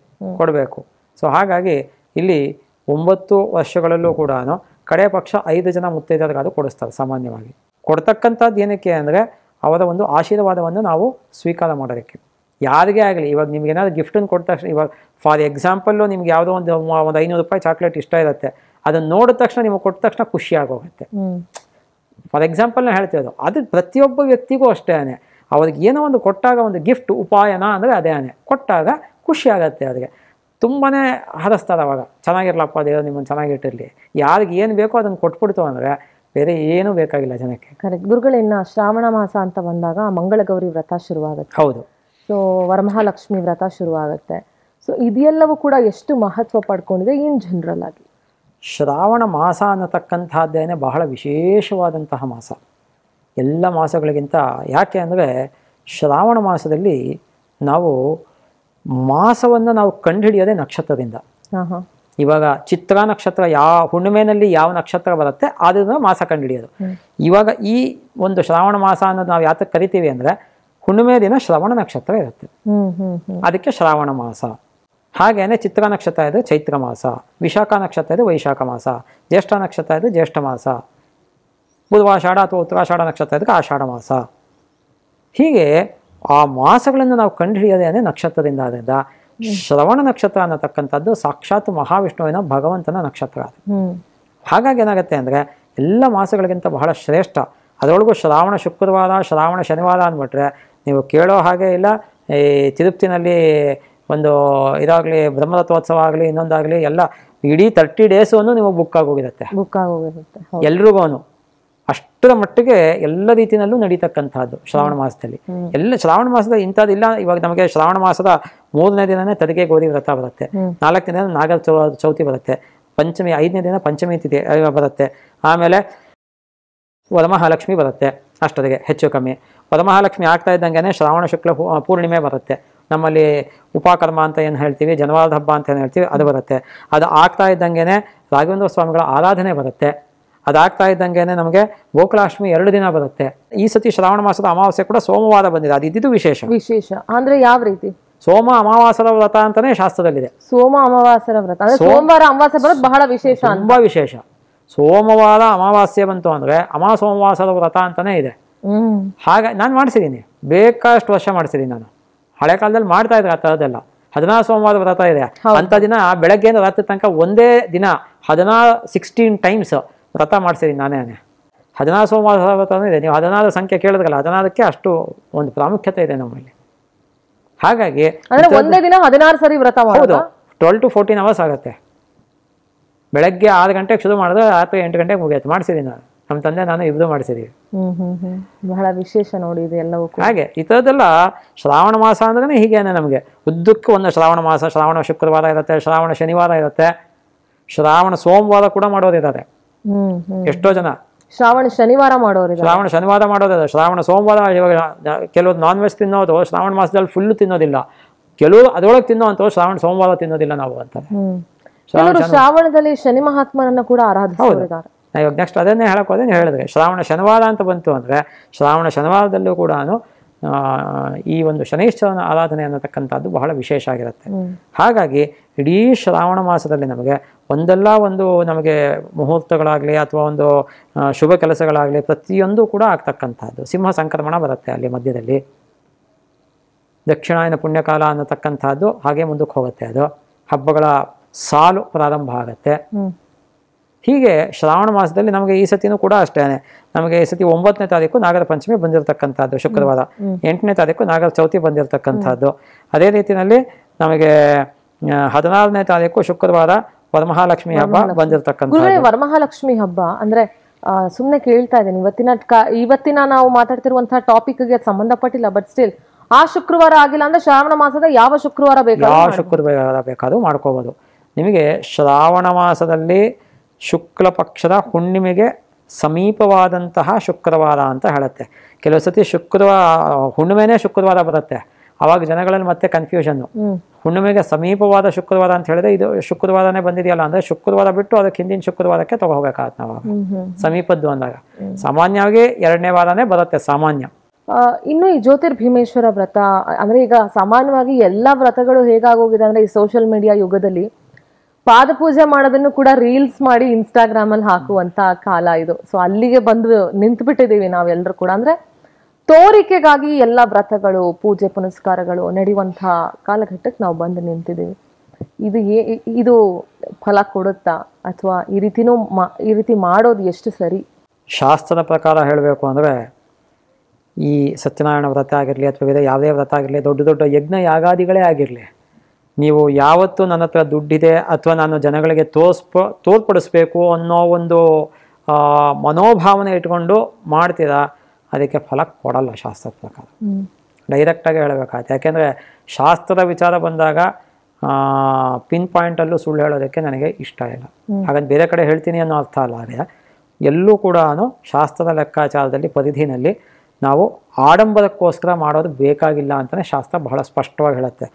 ಕೊಡಬೇಕು ಸೊ ಹಾಗಾಗಿ ಇಲ್ಲಿ ಒಂಬತ್ತು ವರ್ಷಗಳಲ್ಲೂ ಕೂಡ ಕಡೆ ಪಕ್ಷ ಐದು ಜನ ಅದು ಕೊಡಿಸ್ತಾರೆ ಸಾಮಾನ್ಯವಾಗಿ ಕೊಡ್ತಕ್ಕಂಥದ್ದು ಏನಕ್ಕೆ ಅಂದರೆ ಅವರ ಒಂದು ಆಶೀರ್ವಾದವನ್ನು ನಾವು ಸ್ವೀಕಾರ ಮಾಡೋದಕ್ಕೆ ಯಾರಿಗೇ ಆಗಲಿ ಇವಾಗ ನಿಮ್ಗೆ ಏನಾದರೂ ಗಿಫ್ಟನ್ನು ಕೊಟ್ಟ ಇವಾಗ ಫಾರ್ ಎಕ್ಸಾಂಪಲ್ಲು ನಿಮ್ಗೆ ಯಾವುದೋ ಒಂದು ಒಂದು ಐನೂರು ರೂಪಾಯಿ ಚಾಕ್ಲೇಟ್ ಇಷ್ಟ ಇರುತ್ತೆ ಅದನ್ನು ನೋಡಿದ ತಕ್ಷಣ ನಿಮಗೆ ಕೊಟ್ಟ ತಕ್ಷಣ ಖುಷಿಯಾಗೋಗುತ್ತೆ ಹೋಗುತ್ತೆ ಫಾರ್ ಎಕ್ಸಾಂಪಲ್ ನಾನು ಹೇಳ್ತಿರೋದು ಅದು ಪ್ರತಿಯೊಬ್ಬ ವ್ಯಕ್ತಿಗೂ ಅಷ್ಟೇ ಅವ್ರಿಗೆ ಏನೋ ಒಂದು ಕೊಟ್ಟಾಗ ಒಂದು ಗಿಫ್ಟ್ ಉಪಾಯನ ಅಂದರೆ ಅದೇ ಕೊಟ್ಟಾಗ ಖುಷಿಯಾಗತ್ತೆ ಅದಕ್ಕೆ ತುಂಬಾ ಹರಸ್ತಾರೆ ಅವಾಗ ಚೆನ್ನಾಗಿರ್ಲಪ್ಪ ಅದೇನೋ ನಿಮ್ಮನ್ನು ಚೆನ್ನಾಗಿಟ್ಟಿರಲಿ ಯಾರಿಗೆ ಏನು ಬೇಕೋ ಅದನ್ನು ಕೊಟ್ಬಿಡ್ತು ಅಂದರೆ ಬೇರೆ ಏನೂ ಬೇಕಾಗಿಲ್ಲ ಜನಕ್ಕೆ ಕರೆಕ್ಟ್ ಗುರುಗಳು ಶ್ರಾವಣ ಮಾಸ ಅಂತ ಬಂದಾಗ ಮಂಗಳಗೌರಿ ವ್ರತ ಶುರುವಾಗುತ್ತೆ ಹೌದು ಸೊ ವರಮಹಾಲಕ್ಷ್ಮಿ ವ್ರತ ಶುರುವಾಗುತ್ತೆ ಸೊ ಇದೆಲ್ಲವೂ ಕೂಡ ಎಷ್ಟು ಮಹತ್ವ ಪಡ್ಕೊಂಡಿದೆ ಇನ್ ಜನರಲ್ ಆಗಿ ಶ್ರಾವಣ ಮಾಸ ಅನ್ನತಕ್ಕಂಥದ್ದೇನೆ ಬಹಳ ವಿಶೇಷವಾದಂತಹ ಮಾಸ ಎಲ್ಲ ಮಾಸಗಳಿಗಿಂತ ಯಾಕೆ ಅಂದರೆ ಶ್ರಾವಣ ಮಾಸದಲ್ಲಿ ನಾವು ಮಾಸವನ್ನು ನಾವು ಕಂಡುಹಿಡಿಯೋದೇ ನಕ್ಷತ್ರದಿಂದ ಇವಾಗ ಚಿತ್ರ ನಕ್ಷತ್ರ ಯಾವ ಹುಣ್ಣಿಮೆನಲ್ಲಿ ಯಾವ ನಕ್ಷತ್ರ ಬರುತ್ತೆ ಅದನ್ನು ಮಾಸ ಕಂಡುಹಿಡಿಯೋದು ಇವಾಗ ಈ ಒಂದು ಶ್ರಾವಣ ಮಾಸ ಅನ್ನೋದು ನಾವು ಯಾತಕ್ಕೆ ಕರಿತೀವಿ ಅಂದರೆ ಹುಣ್ಣಿಮೆ ದಿನ ಶ್ರವಣ ನಕ್ಷತ್ರ ಇರುತ್ತೆ ಅದಕ್ಕೆ ಶ್ರಾವಣ ಮಾಸ ಹಾಗೇನೆ ಚಿತ್ರ ನಕ್ಷತ್ರ ಇದ್ದರೆ ಚೈತ್ರ ಮಾಸ ವಿಶಾಖ ನಕ್ಷತ್ರ ಇದು ವೈಶಾಖ ಮಾಸ ಜ್ಯೇಷ್ಠ ನಕ್ಷತ್ರ ಇದ್ದರೆ ಜ್ಯೇಷ್ಠ ಮಾಸ ಬುಧವಾಷಾಢ ಅಥವಾ ಉತ್ತರಾಷಾಢ ನಕ್ಷತ್ರ ಇದ್ದರೆ ಆಷಾಢ ಮಾಸ ಹೀಗೆ ಆ ಮಾಸಗಳನ್ನು ನಾವು ಹಿಡಿಯೋದೇ ನಕ್ಷತ್ರದಿಂದ ಆದ್ದರಿಂದ ಶ್ರವಣ ನಕ್ಷತ್ರ ಅನ್ನತಕ್ಕಂಥದ್ದು ಸಾಕ್ಷಾತ್ ಮಹಾವಿಷ್ಣುವಿನ ಭಗವಂತನ ನಕ್ಷತ್ರ ಅದು ಹಾಗಾಗಿ ಏನಾಗುತ್ತೆ ಅಂದರೆ ಎಲ್ಲ ಮಾಸಗಳಿಗಿಂತ ಬಹಳ ಶ್ರೇಷ್ಠ ಅದರೊಳಗೂ ಶ್ರಾವಣ ಶುಕ್ರವಾರ ಶ್ರಾವಣ ಶನಿವಾರ ಅಂದ್ಬಿಟ್ರೆ ನೀವು ಕೇಳೋ ಹಾಗೆ ಇಲ್ಲ ಈ ತಿರುಪ್ತಿನಲ್ಲಿ ಒಂದು ಇದಾಗಲಿ ಬ್ರಹ್ಮರಥೋತ್ಸವ ಆಗಲಿ ಇನ್ನೊಂದಾಗಲಿ ಎಲ್ಲ ಇಡೀ ತರ್ಟಿ ಅನ್ನು ನಿಮಗೆ ಬುಕ್ ಆಗೋಗಿರುತ್ತೆ ಬುಕ್ ಆಗೋಗಿರುತ್ತೆ ಎಲ್ರಿಗೂ ಅಷ್ಟರ ಮಟ್ಟಿಗೆ ಎಲ್ಲ ರೀತಿಯಲ್ಲೂ ನಡೀತಕ್ಕಂಥದ್ದು ಶ್ರಾವಣ ಮಾಸದಲ್ಲಿ ಎಲ್ಲ ಶ್ರಾವಣ ಮಾಸದ ಇಂಥದ್ದಿಲ್ಲ ಇವಾಗ ನಮಗೆ ಶ್ರಾವಣ ಮಾಸದ ಮೂರನೇ ದಿನನೇ ತರಿಗೆ ಗೋಧಿ ವ್ರತ ಬರುತ್ತೆ ನಾಲ್ಕನೇ ದಿನ ನಾಗರ ಚೌತಿ ಬರುತ್ತೆ ಪಂಚಮಿ ಐದನೇ ದಿನ ಪಂಚಮಿ ತಿಥಿ ಬರುತ್ತೆ ಆಮೇಲೆ ವರಮಹಾಲಕ್ಷ್ಮಿ ಬರುತ್ತೆ ಅಷ್ಟೊತ್ತಿಗೆ ಹೆಚ್ಚು ಕಮ್ಮಿ ವರಮಹಾಲಕ್ಷ್ಮಿ ಆಗ್ತಾ ಇದ್ದಂಗೆ ಶ್ರಾವಣ ಶುಕ್ಲ ಪೂರ್ಣಿಮೆ ಬರುತ್ತೆ ನಮ್ಮಲ್ಲಿ ಉಪಕರ್ಮ ಅಂತ ಏನು ಹೇಳ್ತೀವಿ ಜನವಾರದ ಹಬ್ಬ ಅಂತ ಏನು ಹೇಳ್ತೀವಿ ಅದು ಬರುತ್ತೆ ಅದು ಆಗ್ತಾ ಇದ್ದಂಗೆನೆ ರಾಘವೇಂದ್ರ ಸ್ವಾಮಿಗಳ ಆರಾಧನೆ ಬರುತ್ತೆ ಅದಾಗ್ತಾ ಇದ್ದಂಗೆ ನಮಗೆ ಗೋಕುಲಾಷ್ಟಮಿ ಎರಡು ದಿನ ಬರುತ್ತೆ ಈ ಸತಿ ಶ್ರಾವಣ ಮಾಸದ ಅಮಾವಾಸ್ಯೆ ಕೂಡ ಸೋಮವಾರ ಬಂದಿದೆ ಅದು ಇದ್ದಿದ್ದು ವಿಶೇಷ ವಿಶೇಷ ಅಂದ್ರೆ ಯಾವ ರೀತಿ ಸೋಮ ಅಮಾವಾಸರ ವ್ರತ ಅಂತಾನೆ ಶಾಸ್ತ್ರದಲ್ಲಿದೆ ಸೋಮ ಅಮಾವಾಸರ ವ್ರತ ಸೋಮವಾರ ಅಮಾವಾಸ್ಯೆ ಬರೋದು ಬಹಳ ವಿಶೇಷ ತುಂಬಾ ವಿಶೇಷ ಸೋಮವಾರ ಅಮಾವಾಸ್ಯೆ ಬಂತು ಅಂದ್ರೆ ಅಮಾ ಸೋಮವಾಸದ ವ್ರತ ಅಂತಾನೆ ಇದೆ ಹಾಗೆ ನಾನು ಮಾಡಿಸಿದ್ದೀನಿ ಬೇಕಷ್ಟು ವರ್ಷ ಮಾಡಿಸಿದ್ದೀನಿ ನಾನು ಹಳೆ ಕಾಲದಲ್ಲಿ ಮಾಡ್ತಾ ಇದ್ರೆ ಆ ಥರದ್ದೆಲ್ಲ ಹದಿನಾರು ಸೋಮವಾರ ವ್ರತ ಇದೆ ಅಂತ ದಿನ ಬೆಳಗ್ಗೆಯಿಂದ ರಾತ್ರಿ ತನಕ ಒಂದೇ ದಿನ ಹದಿನಾರು ಸಿಕ್ಸ್ಟೀನ್ ಟೈಮ್ಸ್ ವ್ರತ ಮಾಡಿಸಿದೀನಿ ನಾನೇ ಹದಿನಾರು ಸೋಮವಾರ ವ್ರತ ಇದೆ ನೀವು ಹದಿನಾರು ಸಂಖ್ಯೆ ಕೇಳಿದ್ರಲ್ಲ ಹದಿನಾರಕ್ಕೆ ಅಷ್ಟು ಒಂದು ಪ್ರಾಮುಖ್ಯತೆ ಇದೆ ನಮ್ಮಲ್ಲಿ ಹಾಗಾಗಿ ಒಂದೇ ದಿನ ಹದಿನಾರು ಸರಿ ವ್ರತ ಹೌದು ಟ್ವೆಲ್ ಟು ಫೋರ್ಟೀನ್ ಅವರ್ಸ್ ಆಗುತ್ತೆ ಬೆಳಗ್ಗೆ ಆರು ಗಂಟೆಗೆ ಶುರು ಮಾಡಿದ್ರೆ ರಾತ್ರಿ ಎಂಟು ಗಂಟೆಗೆ ಮುಗಿಯುತ್ತೆ ಮಾಡಿಸಿದ್ದೀನಿ ನಾನು ನಮ್ಮ ತಂದೆ ನಾನು ಇಬ್ರು ಮಾಡಿಸಿದೀವಿ ಬಹಳ ವಿಶೇಷ ನೋಡಿ ಇದು ಹಾಗೆ ಈ ಶ್ರಾವಣ ಮಾಸ ಅಂದ್ರೆ ಹೀಗೇನೆ ನಮಗೆ ಉದ್ದಕ್ಕೂ ಒಂದು ಶ್ರಾವಣ ಮಾಸ ಶ್ರಾವಣ ಶುಕ್ರವಾರ ಇರುತ್ತೆ ಶ್ರಾವಣ ಶನಿವಾರ ಇರುತ್ತೆ ಶ್ರಾವಣ ಸೋಮವಾರ ಕೂಡ ಹ್ಮ್ ಎಷ್ಟೋ ಜನ ಶ್ರಾವಣ ಶನಿವಾರ ಮಾಡೋರು ಶ್ರಾವಣ ಶನಿವಾರ ಮಾಡೋದಿಲ್ಲ ಶ್ರಾವಣ ಸೋಮವಾರ ಇವಾಗ ಕೆಲವೊಂದು ನಾನ್ ವೆಜ್ ತಿನ್ನೋದು ಶ್ರಾವಣ ಮಾಸದಲ್ಲಿ ಫುಲ್ ತಿನ್ನೋದಿಲ್ಲ ಕೆಲವು ಅದೊಳಗೆ ತಿನ್ನೋ ಶ್ರಾವಣ ಸೋಮವಾರ ತಿನ್ನೋದಿಲ್ಲ ನಾವು ಅಂತಾರೆ ಶ್ರಾವಣದಲ್ಲಿ ಶನಿ ಮಹಾತ್ಮನನ್ನ ಕೂಡ ಆರಾಧಿಸಿದ್ದಾರೆ ನಾ ಇವಾಗ ನೆಕ್ಸ್ಟ್ ಅದನ್ನೇ ಹೇಳಕ್ಕೆ ಹೇಳಿದ್ರೆ ಶ್ರಾವಣ ಶನಿವಾರ ಅಂತ ಬಂತು ಅಂದರೆ ಶ್ರಾವಣ ಶನಿವಾರದಲ್ಲೂ ಕೂಡ ಈ ಒಂದು ಶನೈಶ್ವರನ ಆರಾಧನೆ ಅನ್ನತಕ್ಕಂಥದ್ದು ಬಹಳ ವಿಶೇಷ ಆಗಿರುತ್ತೆ ಹಾಗಾಗಿ ಇಡೀ ಶ್ರಾವಣ ಮಾಸದಲ್ಲಿ ನಮಗೆ ಒಂದಲ್ಲ ಒಂದು ನಮಗೆ ಮುಹೂರ್ತಗಳಾಗಲಿ ಅಥವಾ ಒಂದು ಶುಭ ಕೆಲಸಗಳಾಗಲಿ ಪ್ರತಿಯೊಂದು ಕೂಡ ಆಗ್ತಕ್ಕಂಥದ್ದು ಸಿಂಹ ಸಂಕ್ರಮಣ ಬರುತ್ತೆ ಅಲ್ಲಿ ಮಧ್ಯದಲ್ಲಿ ದಕ್ಷಿಣಾಯನ ಪುಣ್ಯಕಾಲ ಅನ್ನತಕ್ಕಂಥದ್ದು ಹಾಗೆ ಮುಂದಕ್ಕೆ ಹೋಗುತ್ತೆ ಅದು ಹಬ್ಬಗಳ ಸಾಲು ಪ್ರಾರಂಭ ಆಗುತ್ತೆ ಹೀಗೆ ಶ್ರಾವಣ ಮಾಸದಲ್ಲಿ ನಮಗೆ ಈ ಸತಿನೂ ಕೂಡ ಅಷ್ಟೇ ನಮಗೆ ಈ ಸತಿ ಒಂಬತ್ತನೇ ತಾರೀಕು ನಾಗರ ಪಂಚಮಿ ಬಂದಿರತಕ್ಕಂಥದ್ದು ಶುಕ್ರವಾರ ಎಂಟನೇ ತಾರೀಕು ನಾಗರ ಚೌತಿ ಬಂದಿರತಕ್ಕಂಥದ್ದು ಅದೇ ರೀತಿಯಲ್ಲಿ ನಮಗೆ ಹದಿನಾರನೇ ತಾರೀಕು ಶುಕ್ರವಾರ ವರಮಹಾಲಕ್ಷ್ಮಿ ಹಬ್ಬ ಬಂದಿರತಕ್ಕಂಥ ವರಮಹಾಲಕ್ಷ್ಮಿ ಹಬ್ಬ ಅಂದ್ರೆ ಸುಮ್ಮನೆ ಕೇಳ್ತಾ ಇದ್ದೀನಿ ಇವತ್ತಿನ ಇವತ್ತಿನ ನಾವು ಮಾತಾಡ್ತಿರುವಂತಹ ಗೆ ಸಂಬಂಧಪಟ್ಟಿಲ್ಲ ಬಟ್ ಸ್ಟಿಲ್ ಆ ಶುಕ್ರವಾರ ಆಗಿಲ್ಲ ಅಂದ್ರೆ ಶ್ರಾವಣ ಮಾಸದ ಯಾವ ಶುಕ್ರವಾರ ಬೇಕಾದ್ರೂ ಯಾವ ಶುಕ್ರವಾರ ಬೇಕಾದ್ರೂ ಮಾಡ್ಕೋಬಹುದು ನಿಮಗೆ ಶ್ರಾವಣ ಮಾಸದಲ್ಲಿ ಶುಕ್ಲ ಪಕ್ಷದ ಹುಣ್ಣಿಮೆಗೆ ಸಮೀಪವಾದಂತಹ ಶುಕ್ರವಾರ ಅಂತ ಹೇಳುತ್ತೆ ಕೆಲವು ಸತಿ ಶುಕ್ರವಾರ ಹುಣ್ಣಿಮೆನೇ ಶುಕ್ರವಾರ ಬರುತ್ತೆ ಅವಾಗ ಜನಗಳಲ್ಲಿ ಮತ್ತೆ ಕನ್ಫ್ಯೂಷನ್ನು ಹುಣ್ಣಿಮೆಗೆ ಸಮೀಪವಾದ ಶುಕ್ರವಾರ ಅಂತ ಹೇಳಿದ್ರೆ ಇದು ಶುಕ್ರವಾರನೇ ಬಂದಿದೆಯಲ್ಲ ಅಂದ್ರೆ ಶುಕ್ರವಾರ ಬಿಟ್ಟು ಅದಕ್ಕೆ ಹಿಂದಿನ ಶುಕ್ರವಾರಕ್ಕೆ ತಗೋಬೇಕಾಗತ್ತೆ ನಾವು ಸಮೀಪದ್ದು ಅಂದಾಗ ಸಾಮಾನ್ಯವಾಗಿ ಎರಡನೇ ವಾರನೇ ಬರುತ್ತೆ ಸಾಮಾನ್ಯ ಇನ್ನು ಈ ಜ್ಯೋತಿರ್ಭೀಮೇಶ್ವರ ವ್ರತ ಅಂದ್ರೆ ಈಗ ಸಾಮಾನ್ಯವಾಗಿ ಎಲ್ಲಾ ವ್ರತಗಳು ಹೇಗಾಗೋಗಿದೆ ಅಂದ್ರೆ ಈ ಸೋಷಿಯಲ್ ಮೀಡಿಯಾ ಯುಗದಲ್ಲಿ ಪಾದಪೂಜೆ ಮಾಡೋದನ್ನು ಕೂಡ ರೀಲ್ಸ್ ಮಾಡಿ ಇನ್ಸ್ಟಾಗ್ರಾಮ್ ಅಲ್ಲಿ ಹಾಕುವಂತ ಕಾಲ ಇದು ಸೊ ಅಲ್ಲಿಗೆ ಬಂದು ನಿಂತು ಬಿಟ್ಟಿದ್ದೀವಿ ನಾವೆಲ್ಲರೂ ಕೂಡ ಅಂದ್ರೆ ತೋರಿಕೆಗಾಗಿ ಎಲ್ಲ ವ್ರತಗಳು ಪೂಜೆ ಪುನಸ್ಕಾರಗಳು ನಡೆಯುವಂತಹ ಕಾಲಘಟ್ಟಕ್ಕೆ ನಾವು ಬಂದು ನಿಂತಿದ್ದೀವಿ ಇದು ಏ ಇದು ಫಲ ಕೊಡುತ್ತಾ ಅಥವಾ ಈ ರೀತಿನೂ ಈ ರೀತಿ ಮಾಡೋದು ಎಷ್ಟು ಸರಿ ಶಾಸ್ತ್ರದ ಪ್ರಕಾರ ಹೇಳಬೇಕು ಅಂದರೆ ಈ ಸತ್ಯನಾರಾಯಣ ವ್ರತ ಆಗಿರಲಿ ಅಥವಾ ಯಾವುದೇ ವ್ರತ ಆಗಿರಲಿ ದೊಡ್ಡ ದೊಡ್ಡ ಯಜ್ಞ ಯಾಗಾದಿಗಳೇ ಆಗಿರಲಿ ನೀವು ಯಾವತ್ತೂ ನನ್ನ ಹತ್ರ ದುಡ್ಡಿದೆ ಅಥವಾ ನಾನು ಜನಗಳಿಗೆ ತೋರ್ಸ್ಪ ತೋರ್ಪಡಿಸ್ಬೇಕು ಅನ್ನೋ ಒಂದು ಮನೋಭಾವನೆ ಇಟ್ಕೊಂಡು ಮಾಡ್ತೀರಾ ಅದಕ್ಕೆ ಫಲ ಕೊಡಲ್ಲ ಶಾಸ್ತ್ರದ ಪ್ರಕಾರ ಡೈರೆಕ್ಟಾಗಿ ಹೇಳಬೇಕಾಯ್ತು ಯಾಕೆಂದರೆ ಶಾಸ್ತ್ರದ ವಿಚಾರ ಬಂದಾಗ ಪಿನ್ ಪಾಯಿಂಟಲ್ಲೂ ಸುಳ್ಳು ಹೇಳೋದಕ್ಕೆ ನನಗೆ ಇಷ್ಟ ಇಲ್ಲ ಹಾಗಾದ್ರೆ ಬೇರೆ ಕಡೆ ಹೇಳ್ತೀನಿ ಅನ್ನೋ ಅರ್ಥ ಅಲ್ಲ ಆದರೆ ಎಲ್ಲೂ ಕೂಡ ಶಾಸ್ತ್ರದ ಲೆಕ್ಕಾಚಾರದಲ್ಲಿ ಪರಿಧಿನಲ್ಲಿ ನಾವು ಆಡಂಬರಕ್ಕೋಸ್ಕರ ಮಾಡೋದು ಬೇಕಾಗಿಲ್ಲ ಅಂತಲೇ ಶಾಸ್ತ್ರ ಬಹಳ ಸ್ಪಷ್ಟವಾಗಿ ಹೇಳುತ್ತೆ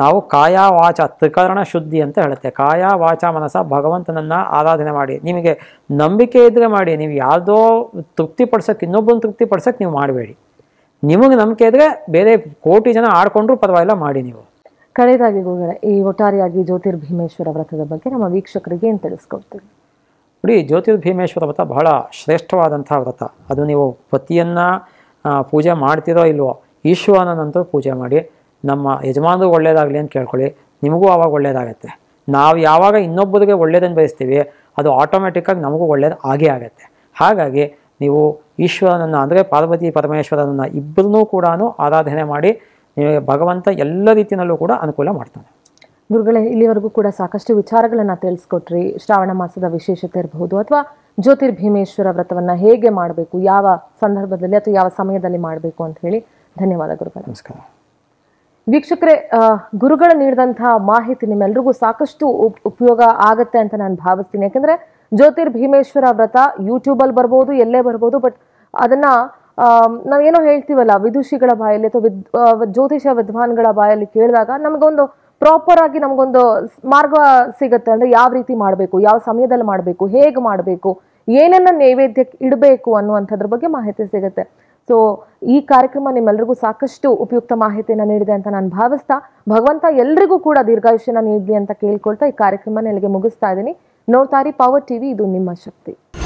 ನಾವು ಕಾಯ ವಾಚ ತ್ರಿಕರಣ ಶುದ್ಧಿ ಅಂತ ಹೇಳುತ್ತೆ ಕಾಯ ವಾಚ ಮನಸ ಭಗವಂತನನ್ನು ಆರಾಧನೆ ಮಾಡಿ ನಿಮಗೆ ನಂಬಿಕೆ ಇದ್ದರೆ ಮಾಡಿ ನೀವು ಯಾವುದೋ ತೃಪ್ತಿ ಪಡ್ಸೋಕ್ಕೆ ಇನ್ನೊಬ್ಬನ ತೃಪ್ತಿ ಪಡ್ಸೋಕ್ಕೆ ನೀವು ಮಾಡಬೇಡಿ ನಿಮಗೆ ನಂಬಿಕೆ ಇದ್ದರೆ ಬೇರೆ ಕೋಟಿ ಜನ ಆಡ್ಕೊಂಡ್ರೂ ಪರವಾಗಿಲ್ಲ ಮಾಡಿ ನೀವು ಕಳೆದಾಗಿ ಈ ಈ ಒಟ್ಟಾರೆಯಾಗಿ ಜ್ಯೋತಿರ್ಭೀಮೇಶ್ವರ ವ್ರತದ ಬಗ್ಗೆ ನಮ್ಮ ವೀಕ್ಷಕರಿಗೆ ಏನು ತಿಳಿಸ್ಕೊಡ್ತೀವಿ ನೋಡಿ ಜ್ಯೋತಿರ್ಭೀಮೇಶ್ವರ ವ್ರತ ಬಹಳ ಶ್ರೇಷ್ಠವಾದಂಥ ವ್ರತ ಅದು ನೀವು ಪತಿಯನ್ನು ಪೂಜೆ ಮಾಡ್ತಿರೋ ಇಲ್ವೋ ಈಶ್ವರನಂತೂ ಪೂಜೆ ಮಾಡಿ ನಮ್ಮ ಯಜಮಾನರು ಒಳ್ಳೆಯದಾಗಲಿ ಅಂತ ಕೇಳ್ಕೊಳ್ಳಿ ನಿಮಗೂ ಆವಾಗ ಒಳ್ಳೆಯದಾಗತ್ತೆ ನಾವು ಯಾವಾಗ ಇನ್ನೊಬ್ಬರಿಗೆ ಒಳ್ಳೆಯದನ್ನು ಬಯಸ್ತೀವಿ ಅದು ಆಟೋಮೆಟಿಕ್ಕಾಗಿ ನಮಗೂ ಒಳ್ಳೆಯದು ಆಗೇ ಆಗುತ್ತೆ ಹಾಗಾಗಿ ನೀವು ಈಶ್ವರನನ್ನು ಅಂದರೆ ಪಾರ್ವತಿ ಪರಮೇಶ್ವರನನ್ನು ಇಬ್ಬರನ್ನೂ ಕೂಡ ಆರಾಧನೆ ಮಾಡಿ ನಿಮಗೆ ಭಗವಂತ ಎಲ್ಲ ರೀತಿಯಲ್ಲೂ ಕೂಡ ಅನುಕೂಲ ಮಾಡ್ತಾನೆ ಗುರುಗಳೇ ಇಲ್ಲಿವರೆಗೂ ಕೂಡ ಸಾಕಷ್ಟು ವಿಚಾರಗಳನ್ನು ತಿಳಿಸ್ಕೊಟ್ರಿ ಶ್ರಾವಣ ಮಾಸದ ವಿಶೇಷತೆ ಇರಬಹುದು ಅಥವಾ ಜ್ಯೋತಿರ್ಭೀಮೇಶ್ವರ ವ್ರತವನ್ನು ಹೇಗೆ ಮಾಡಬೇಕು ಯಾವ ಸಂದರ್ಭದಲ್ಲಿ ಅಥವಾ ಯಾವ ಸಮಯದಲ್ಲಿ ಮಾಡಬೇಕು ಅಂತ ಹೇಳಿ ಧನ್ಯವಾದ ಗುರುಗಳು ನಮಸ್ಕಾರ ವೀಕ್ಷಕರೇ ಗುರುಗಳು ನೀಡಿದಂತಹ ಮಾಹಿತಿ ನಿಮ್ಮೆಲ್ರಿಗೂ ಸಾಕಷ್ಟು ಉಪಯೋಗ ಆಗತ್ತೆ ಅಂತ ನಾನು ಭಾವಿಸ್ತೀನಿ ಯಾಕಂದ್ರೆ ಜ್ಯೋತಿರ್ ಭೀಮೇಶ್ವರ ವ್ರತ ಅಲ್ಲಿ ಬರ್ಬೋದು ಎಲ್ಲೇ ಬರ್ಬೋದು ಬಟ್ ಅದನ್ನ ನಾವೇನೋ ಹೇಳ್ತೀವಲ್ಲ ವಿದುಷಿಗಳ ಬಾಯಲ್ಲಿ ಅಥವಾ ವಿದ್ ಜ್ಯೋತಿಷ ವಿದ್ವಾನ್ಗಳ ಬಾಯಲ್ಲಿ ಕೇಳಿದಾಗ ನಮಗೊಂದು ಪ್ರಾಪರ್ ಆಗಿ ನಮಗೊಂದು ಮಾರ್ಗ ಸಿಗುತ್ತೆ ಅಂದ್ರೆ ಯಾವ ರೀತಿ ಮಾಡಬೇಕು ಯಾವ ಸಮಯದಲ್ಲಿ ಮಾಡಬೇಕು ಹೇಗೆ ಮಾಡಬೇಕು ಏನನ್ನ ನೈವೇದ್ಯಕ್ಕೆ ಇಡಬೇಕು ಅನ್ನುವಂಥದ್ರ ಬಗ್ಗೆ ಮಾಹಿತಿ ಸಿಗುತ್ತೆ ಸೊ ಈ ಕಾರ್ಯಕ್ರಮ ನಿಮ್ಮೆಲ್ಲರಿಗೂ ಸಾಕಷ್ಟು ಉಪಯುಕ್ತ ಮಾಹಿತಿಯನ್ನು ನೀಡಿದೆ ಅಂತ ನಾನು ಭಾವಿಸ್ತಾ ಭಗವಂತ ಎಲ್ರಿಗೂ ಕೂಡ ದೀರ್ಘಾಯುಷ್ಯನ ನೀಡಲಿ ಅಂತ ಕೇಳ್ಕೊಳ್ತಾ ಈ ಕಾರ್ಯಕ್ರಮ ಇಲ್ಲಿಗೆ ಮುಗಿಸ್ತಾ ಇದ್ದೀನಿ ನೋಡ್ತಾ ಇರಿ ಪವರ್ ಟಿವಿ ಇದು ನಿಮ್ಮ ಶಕ್ತಿ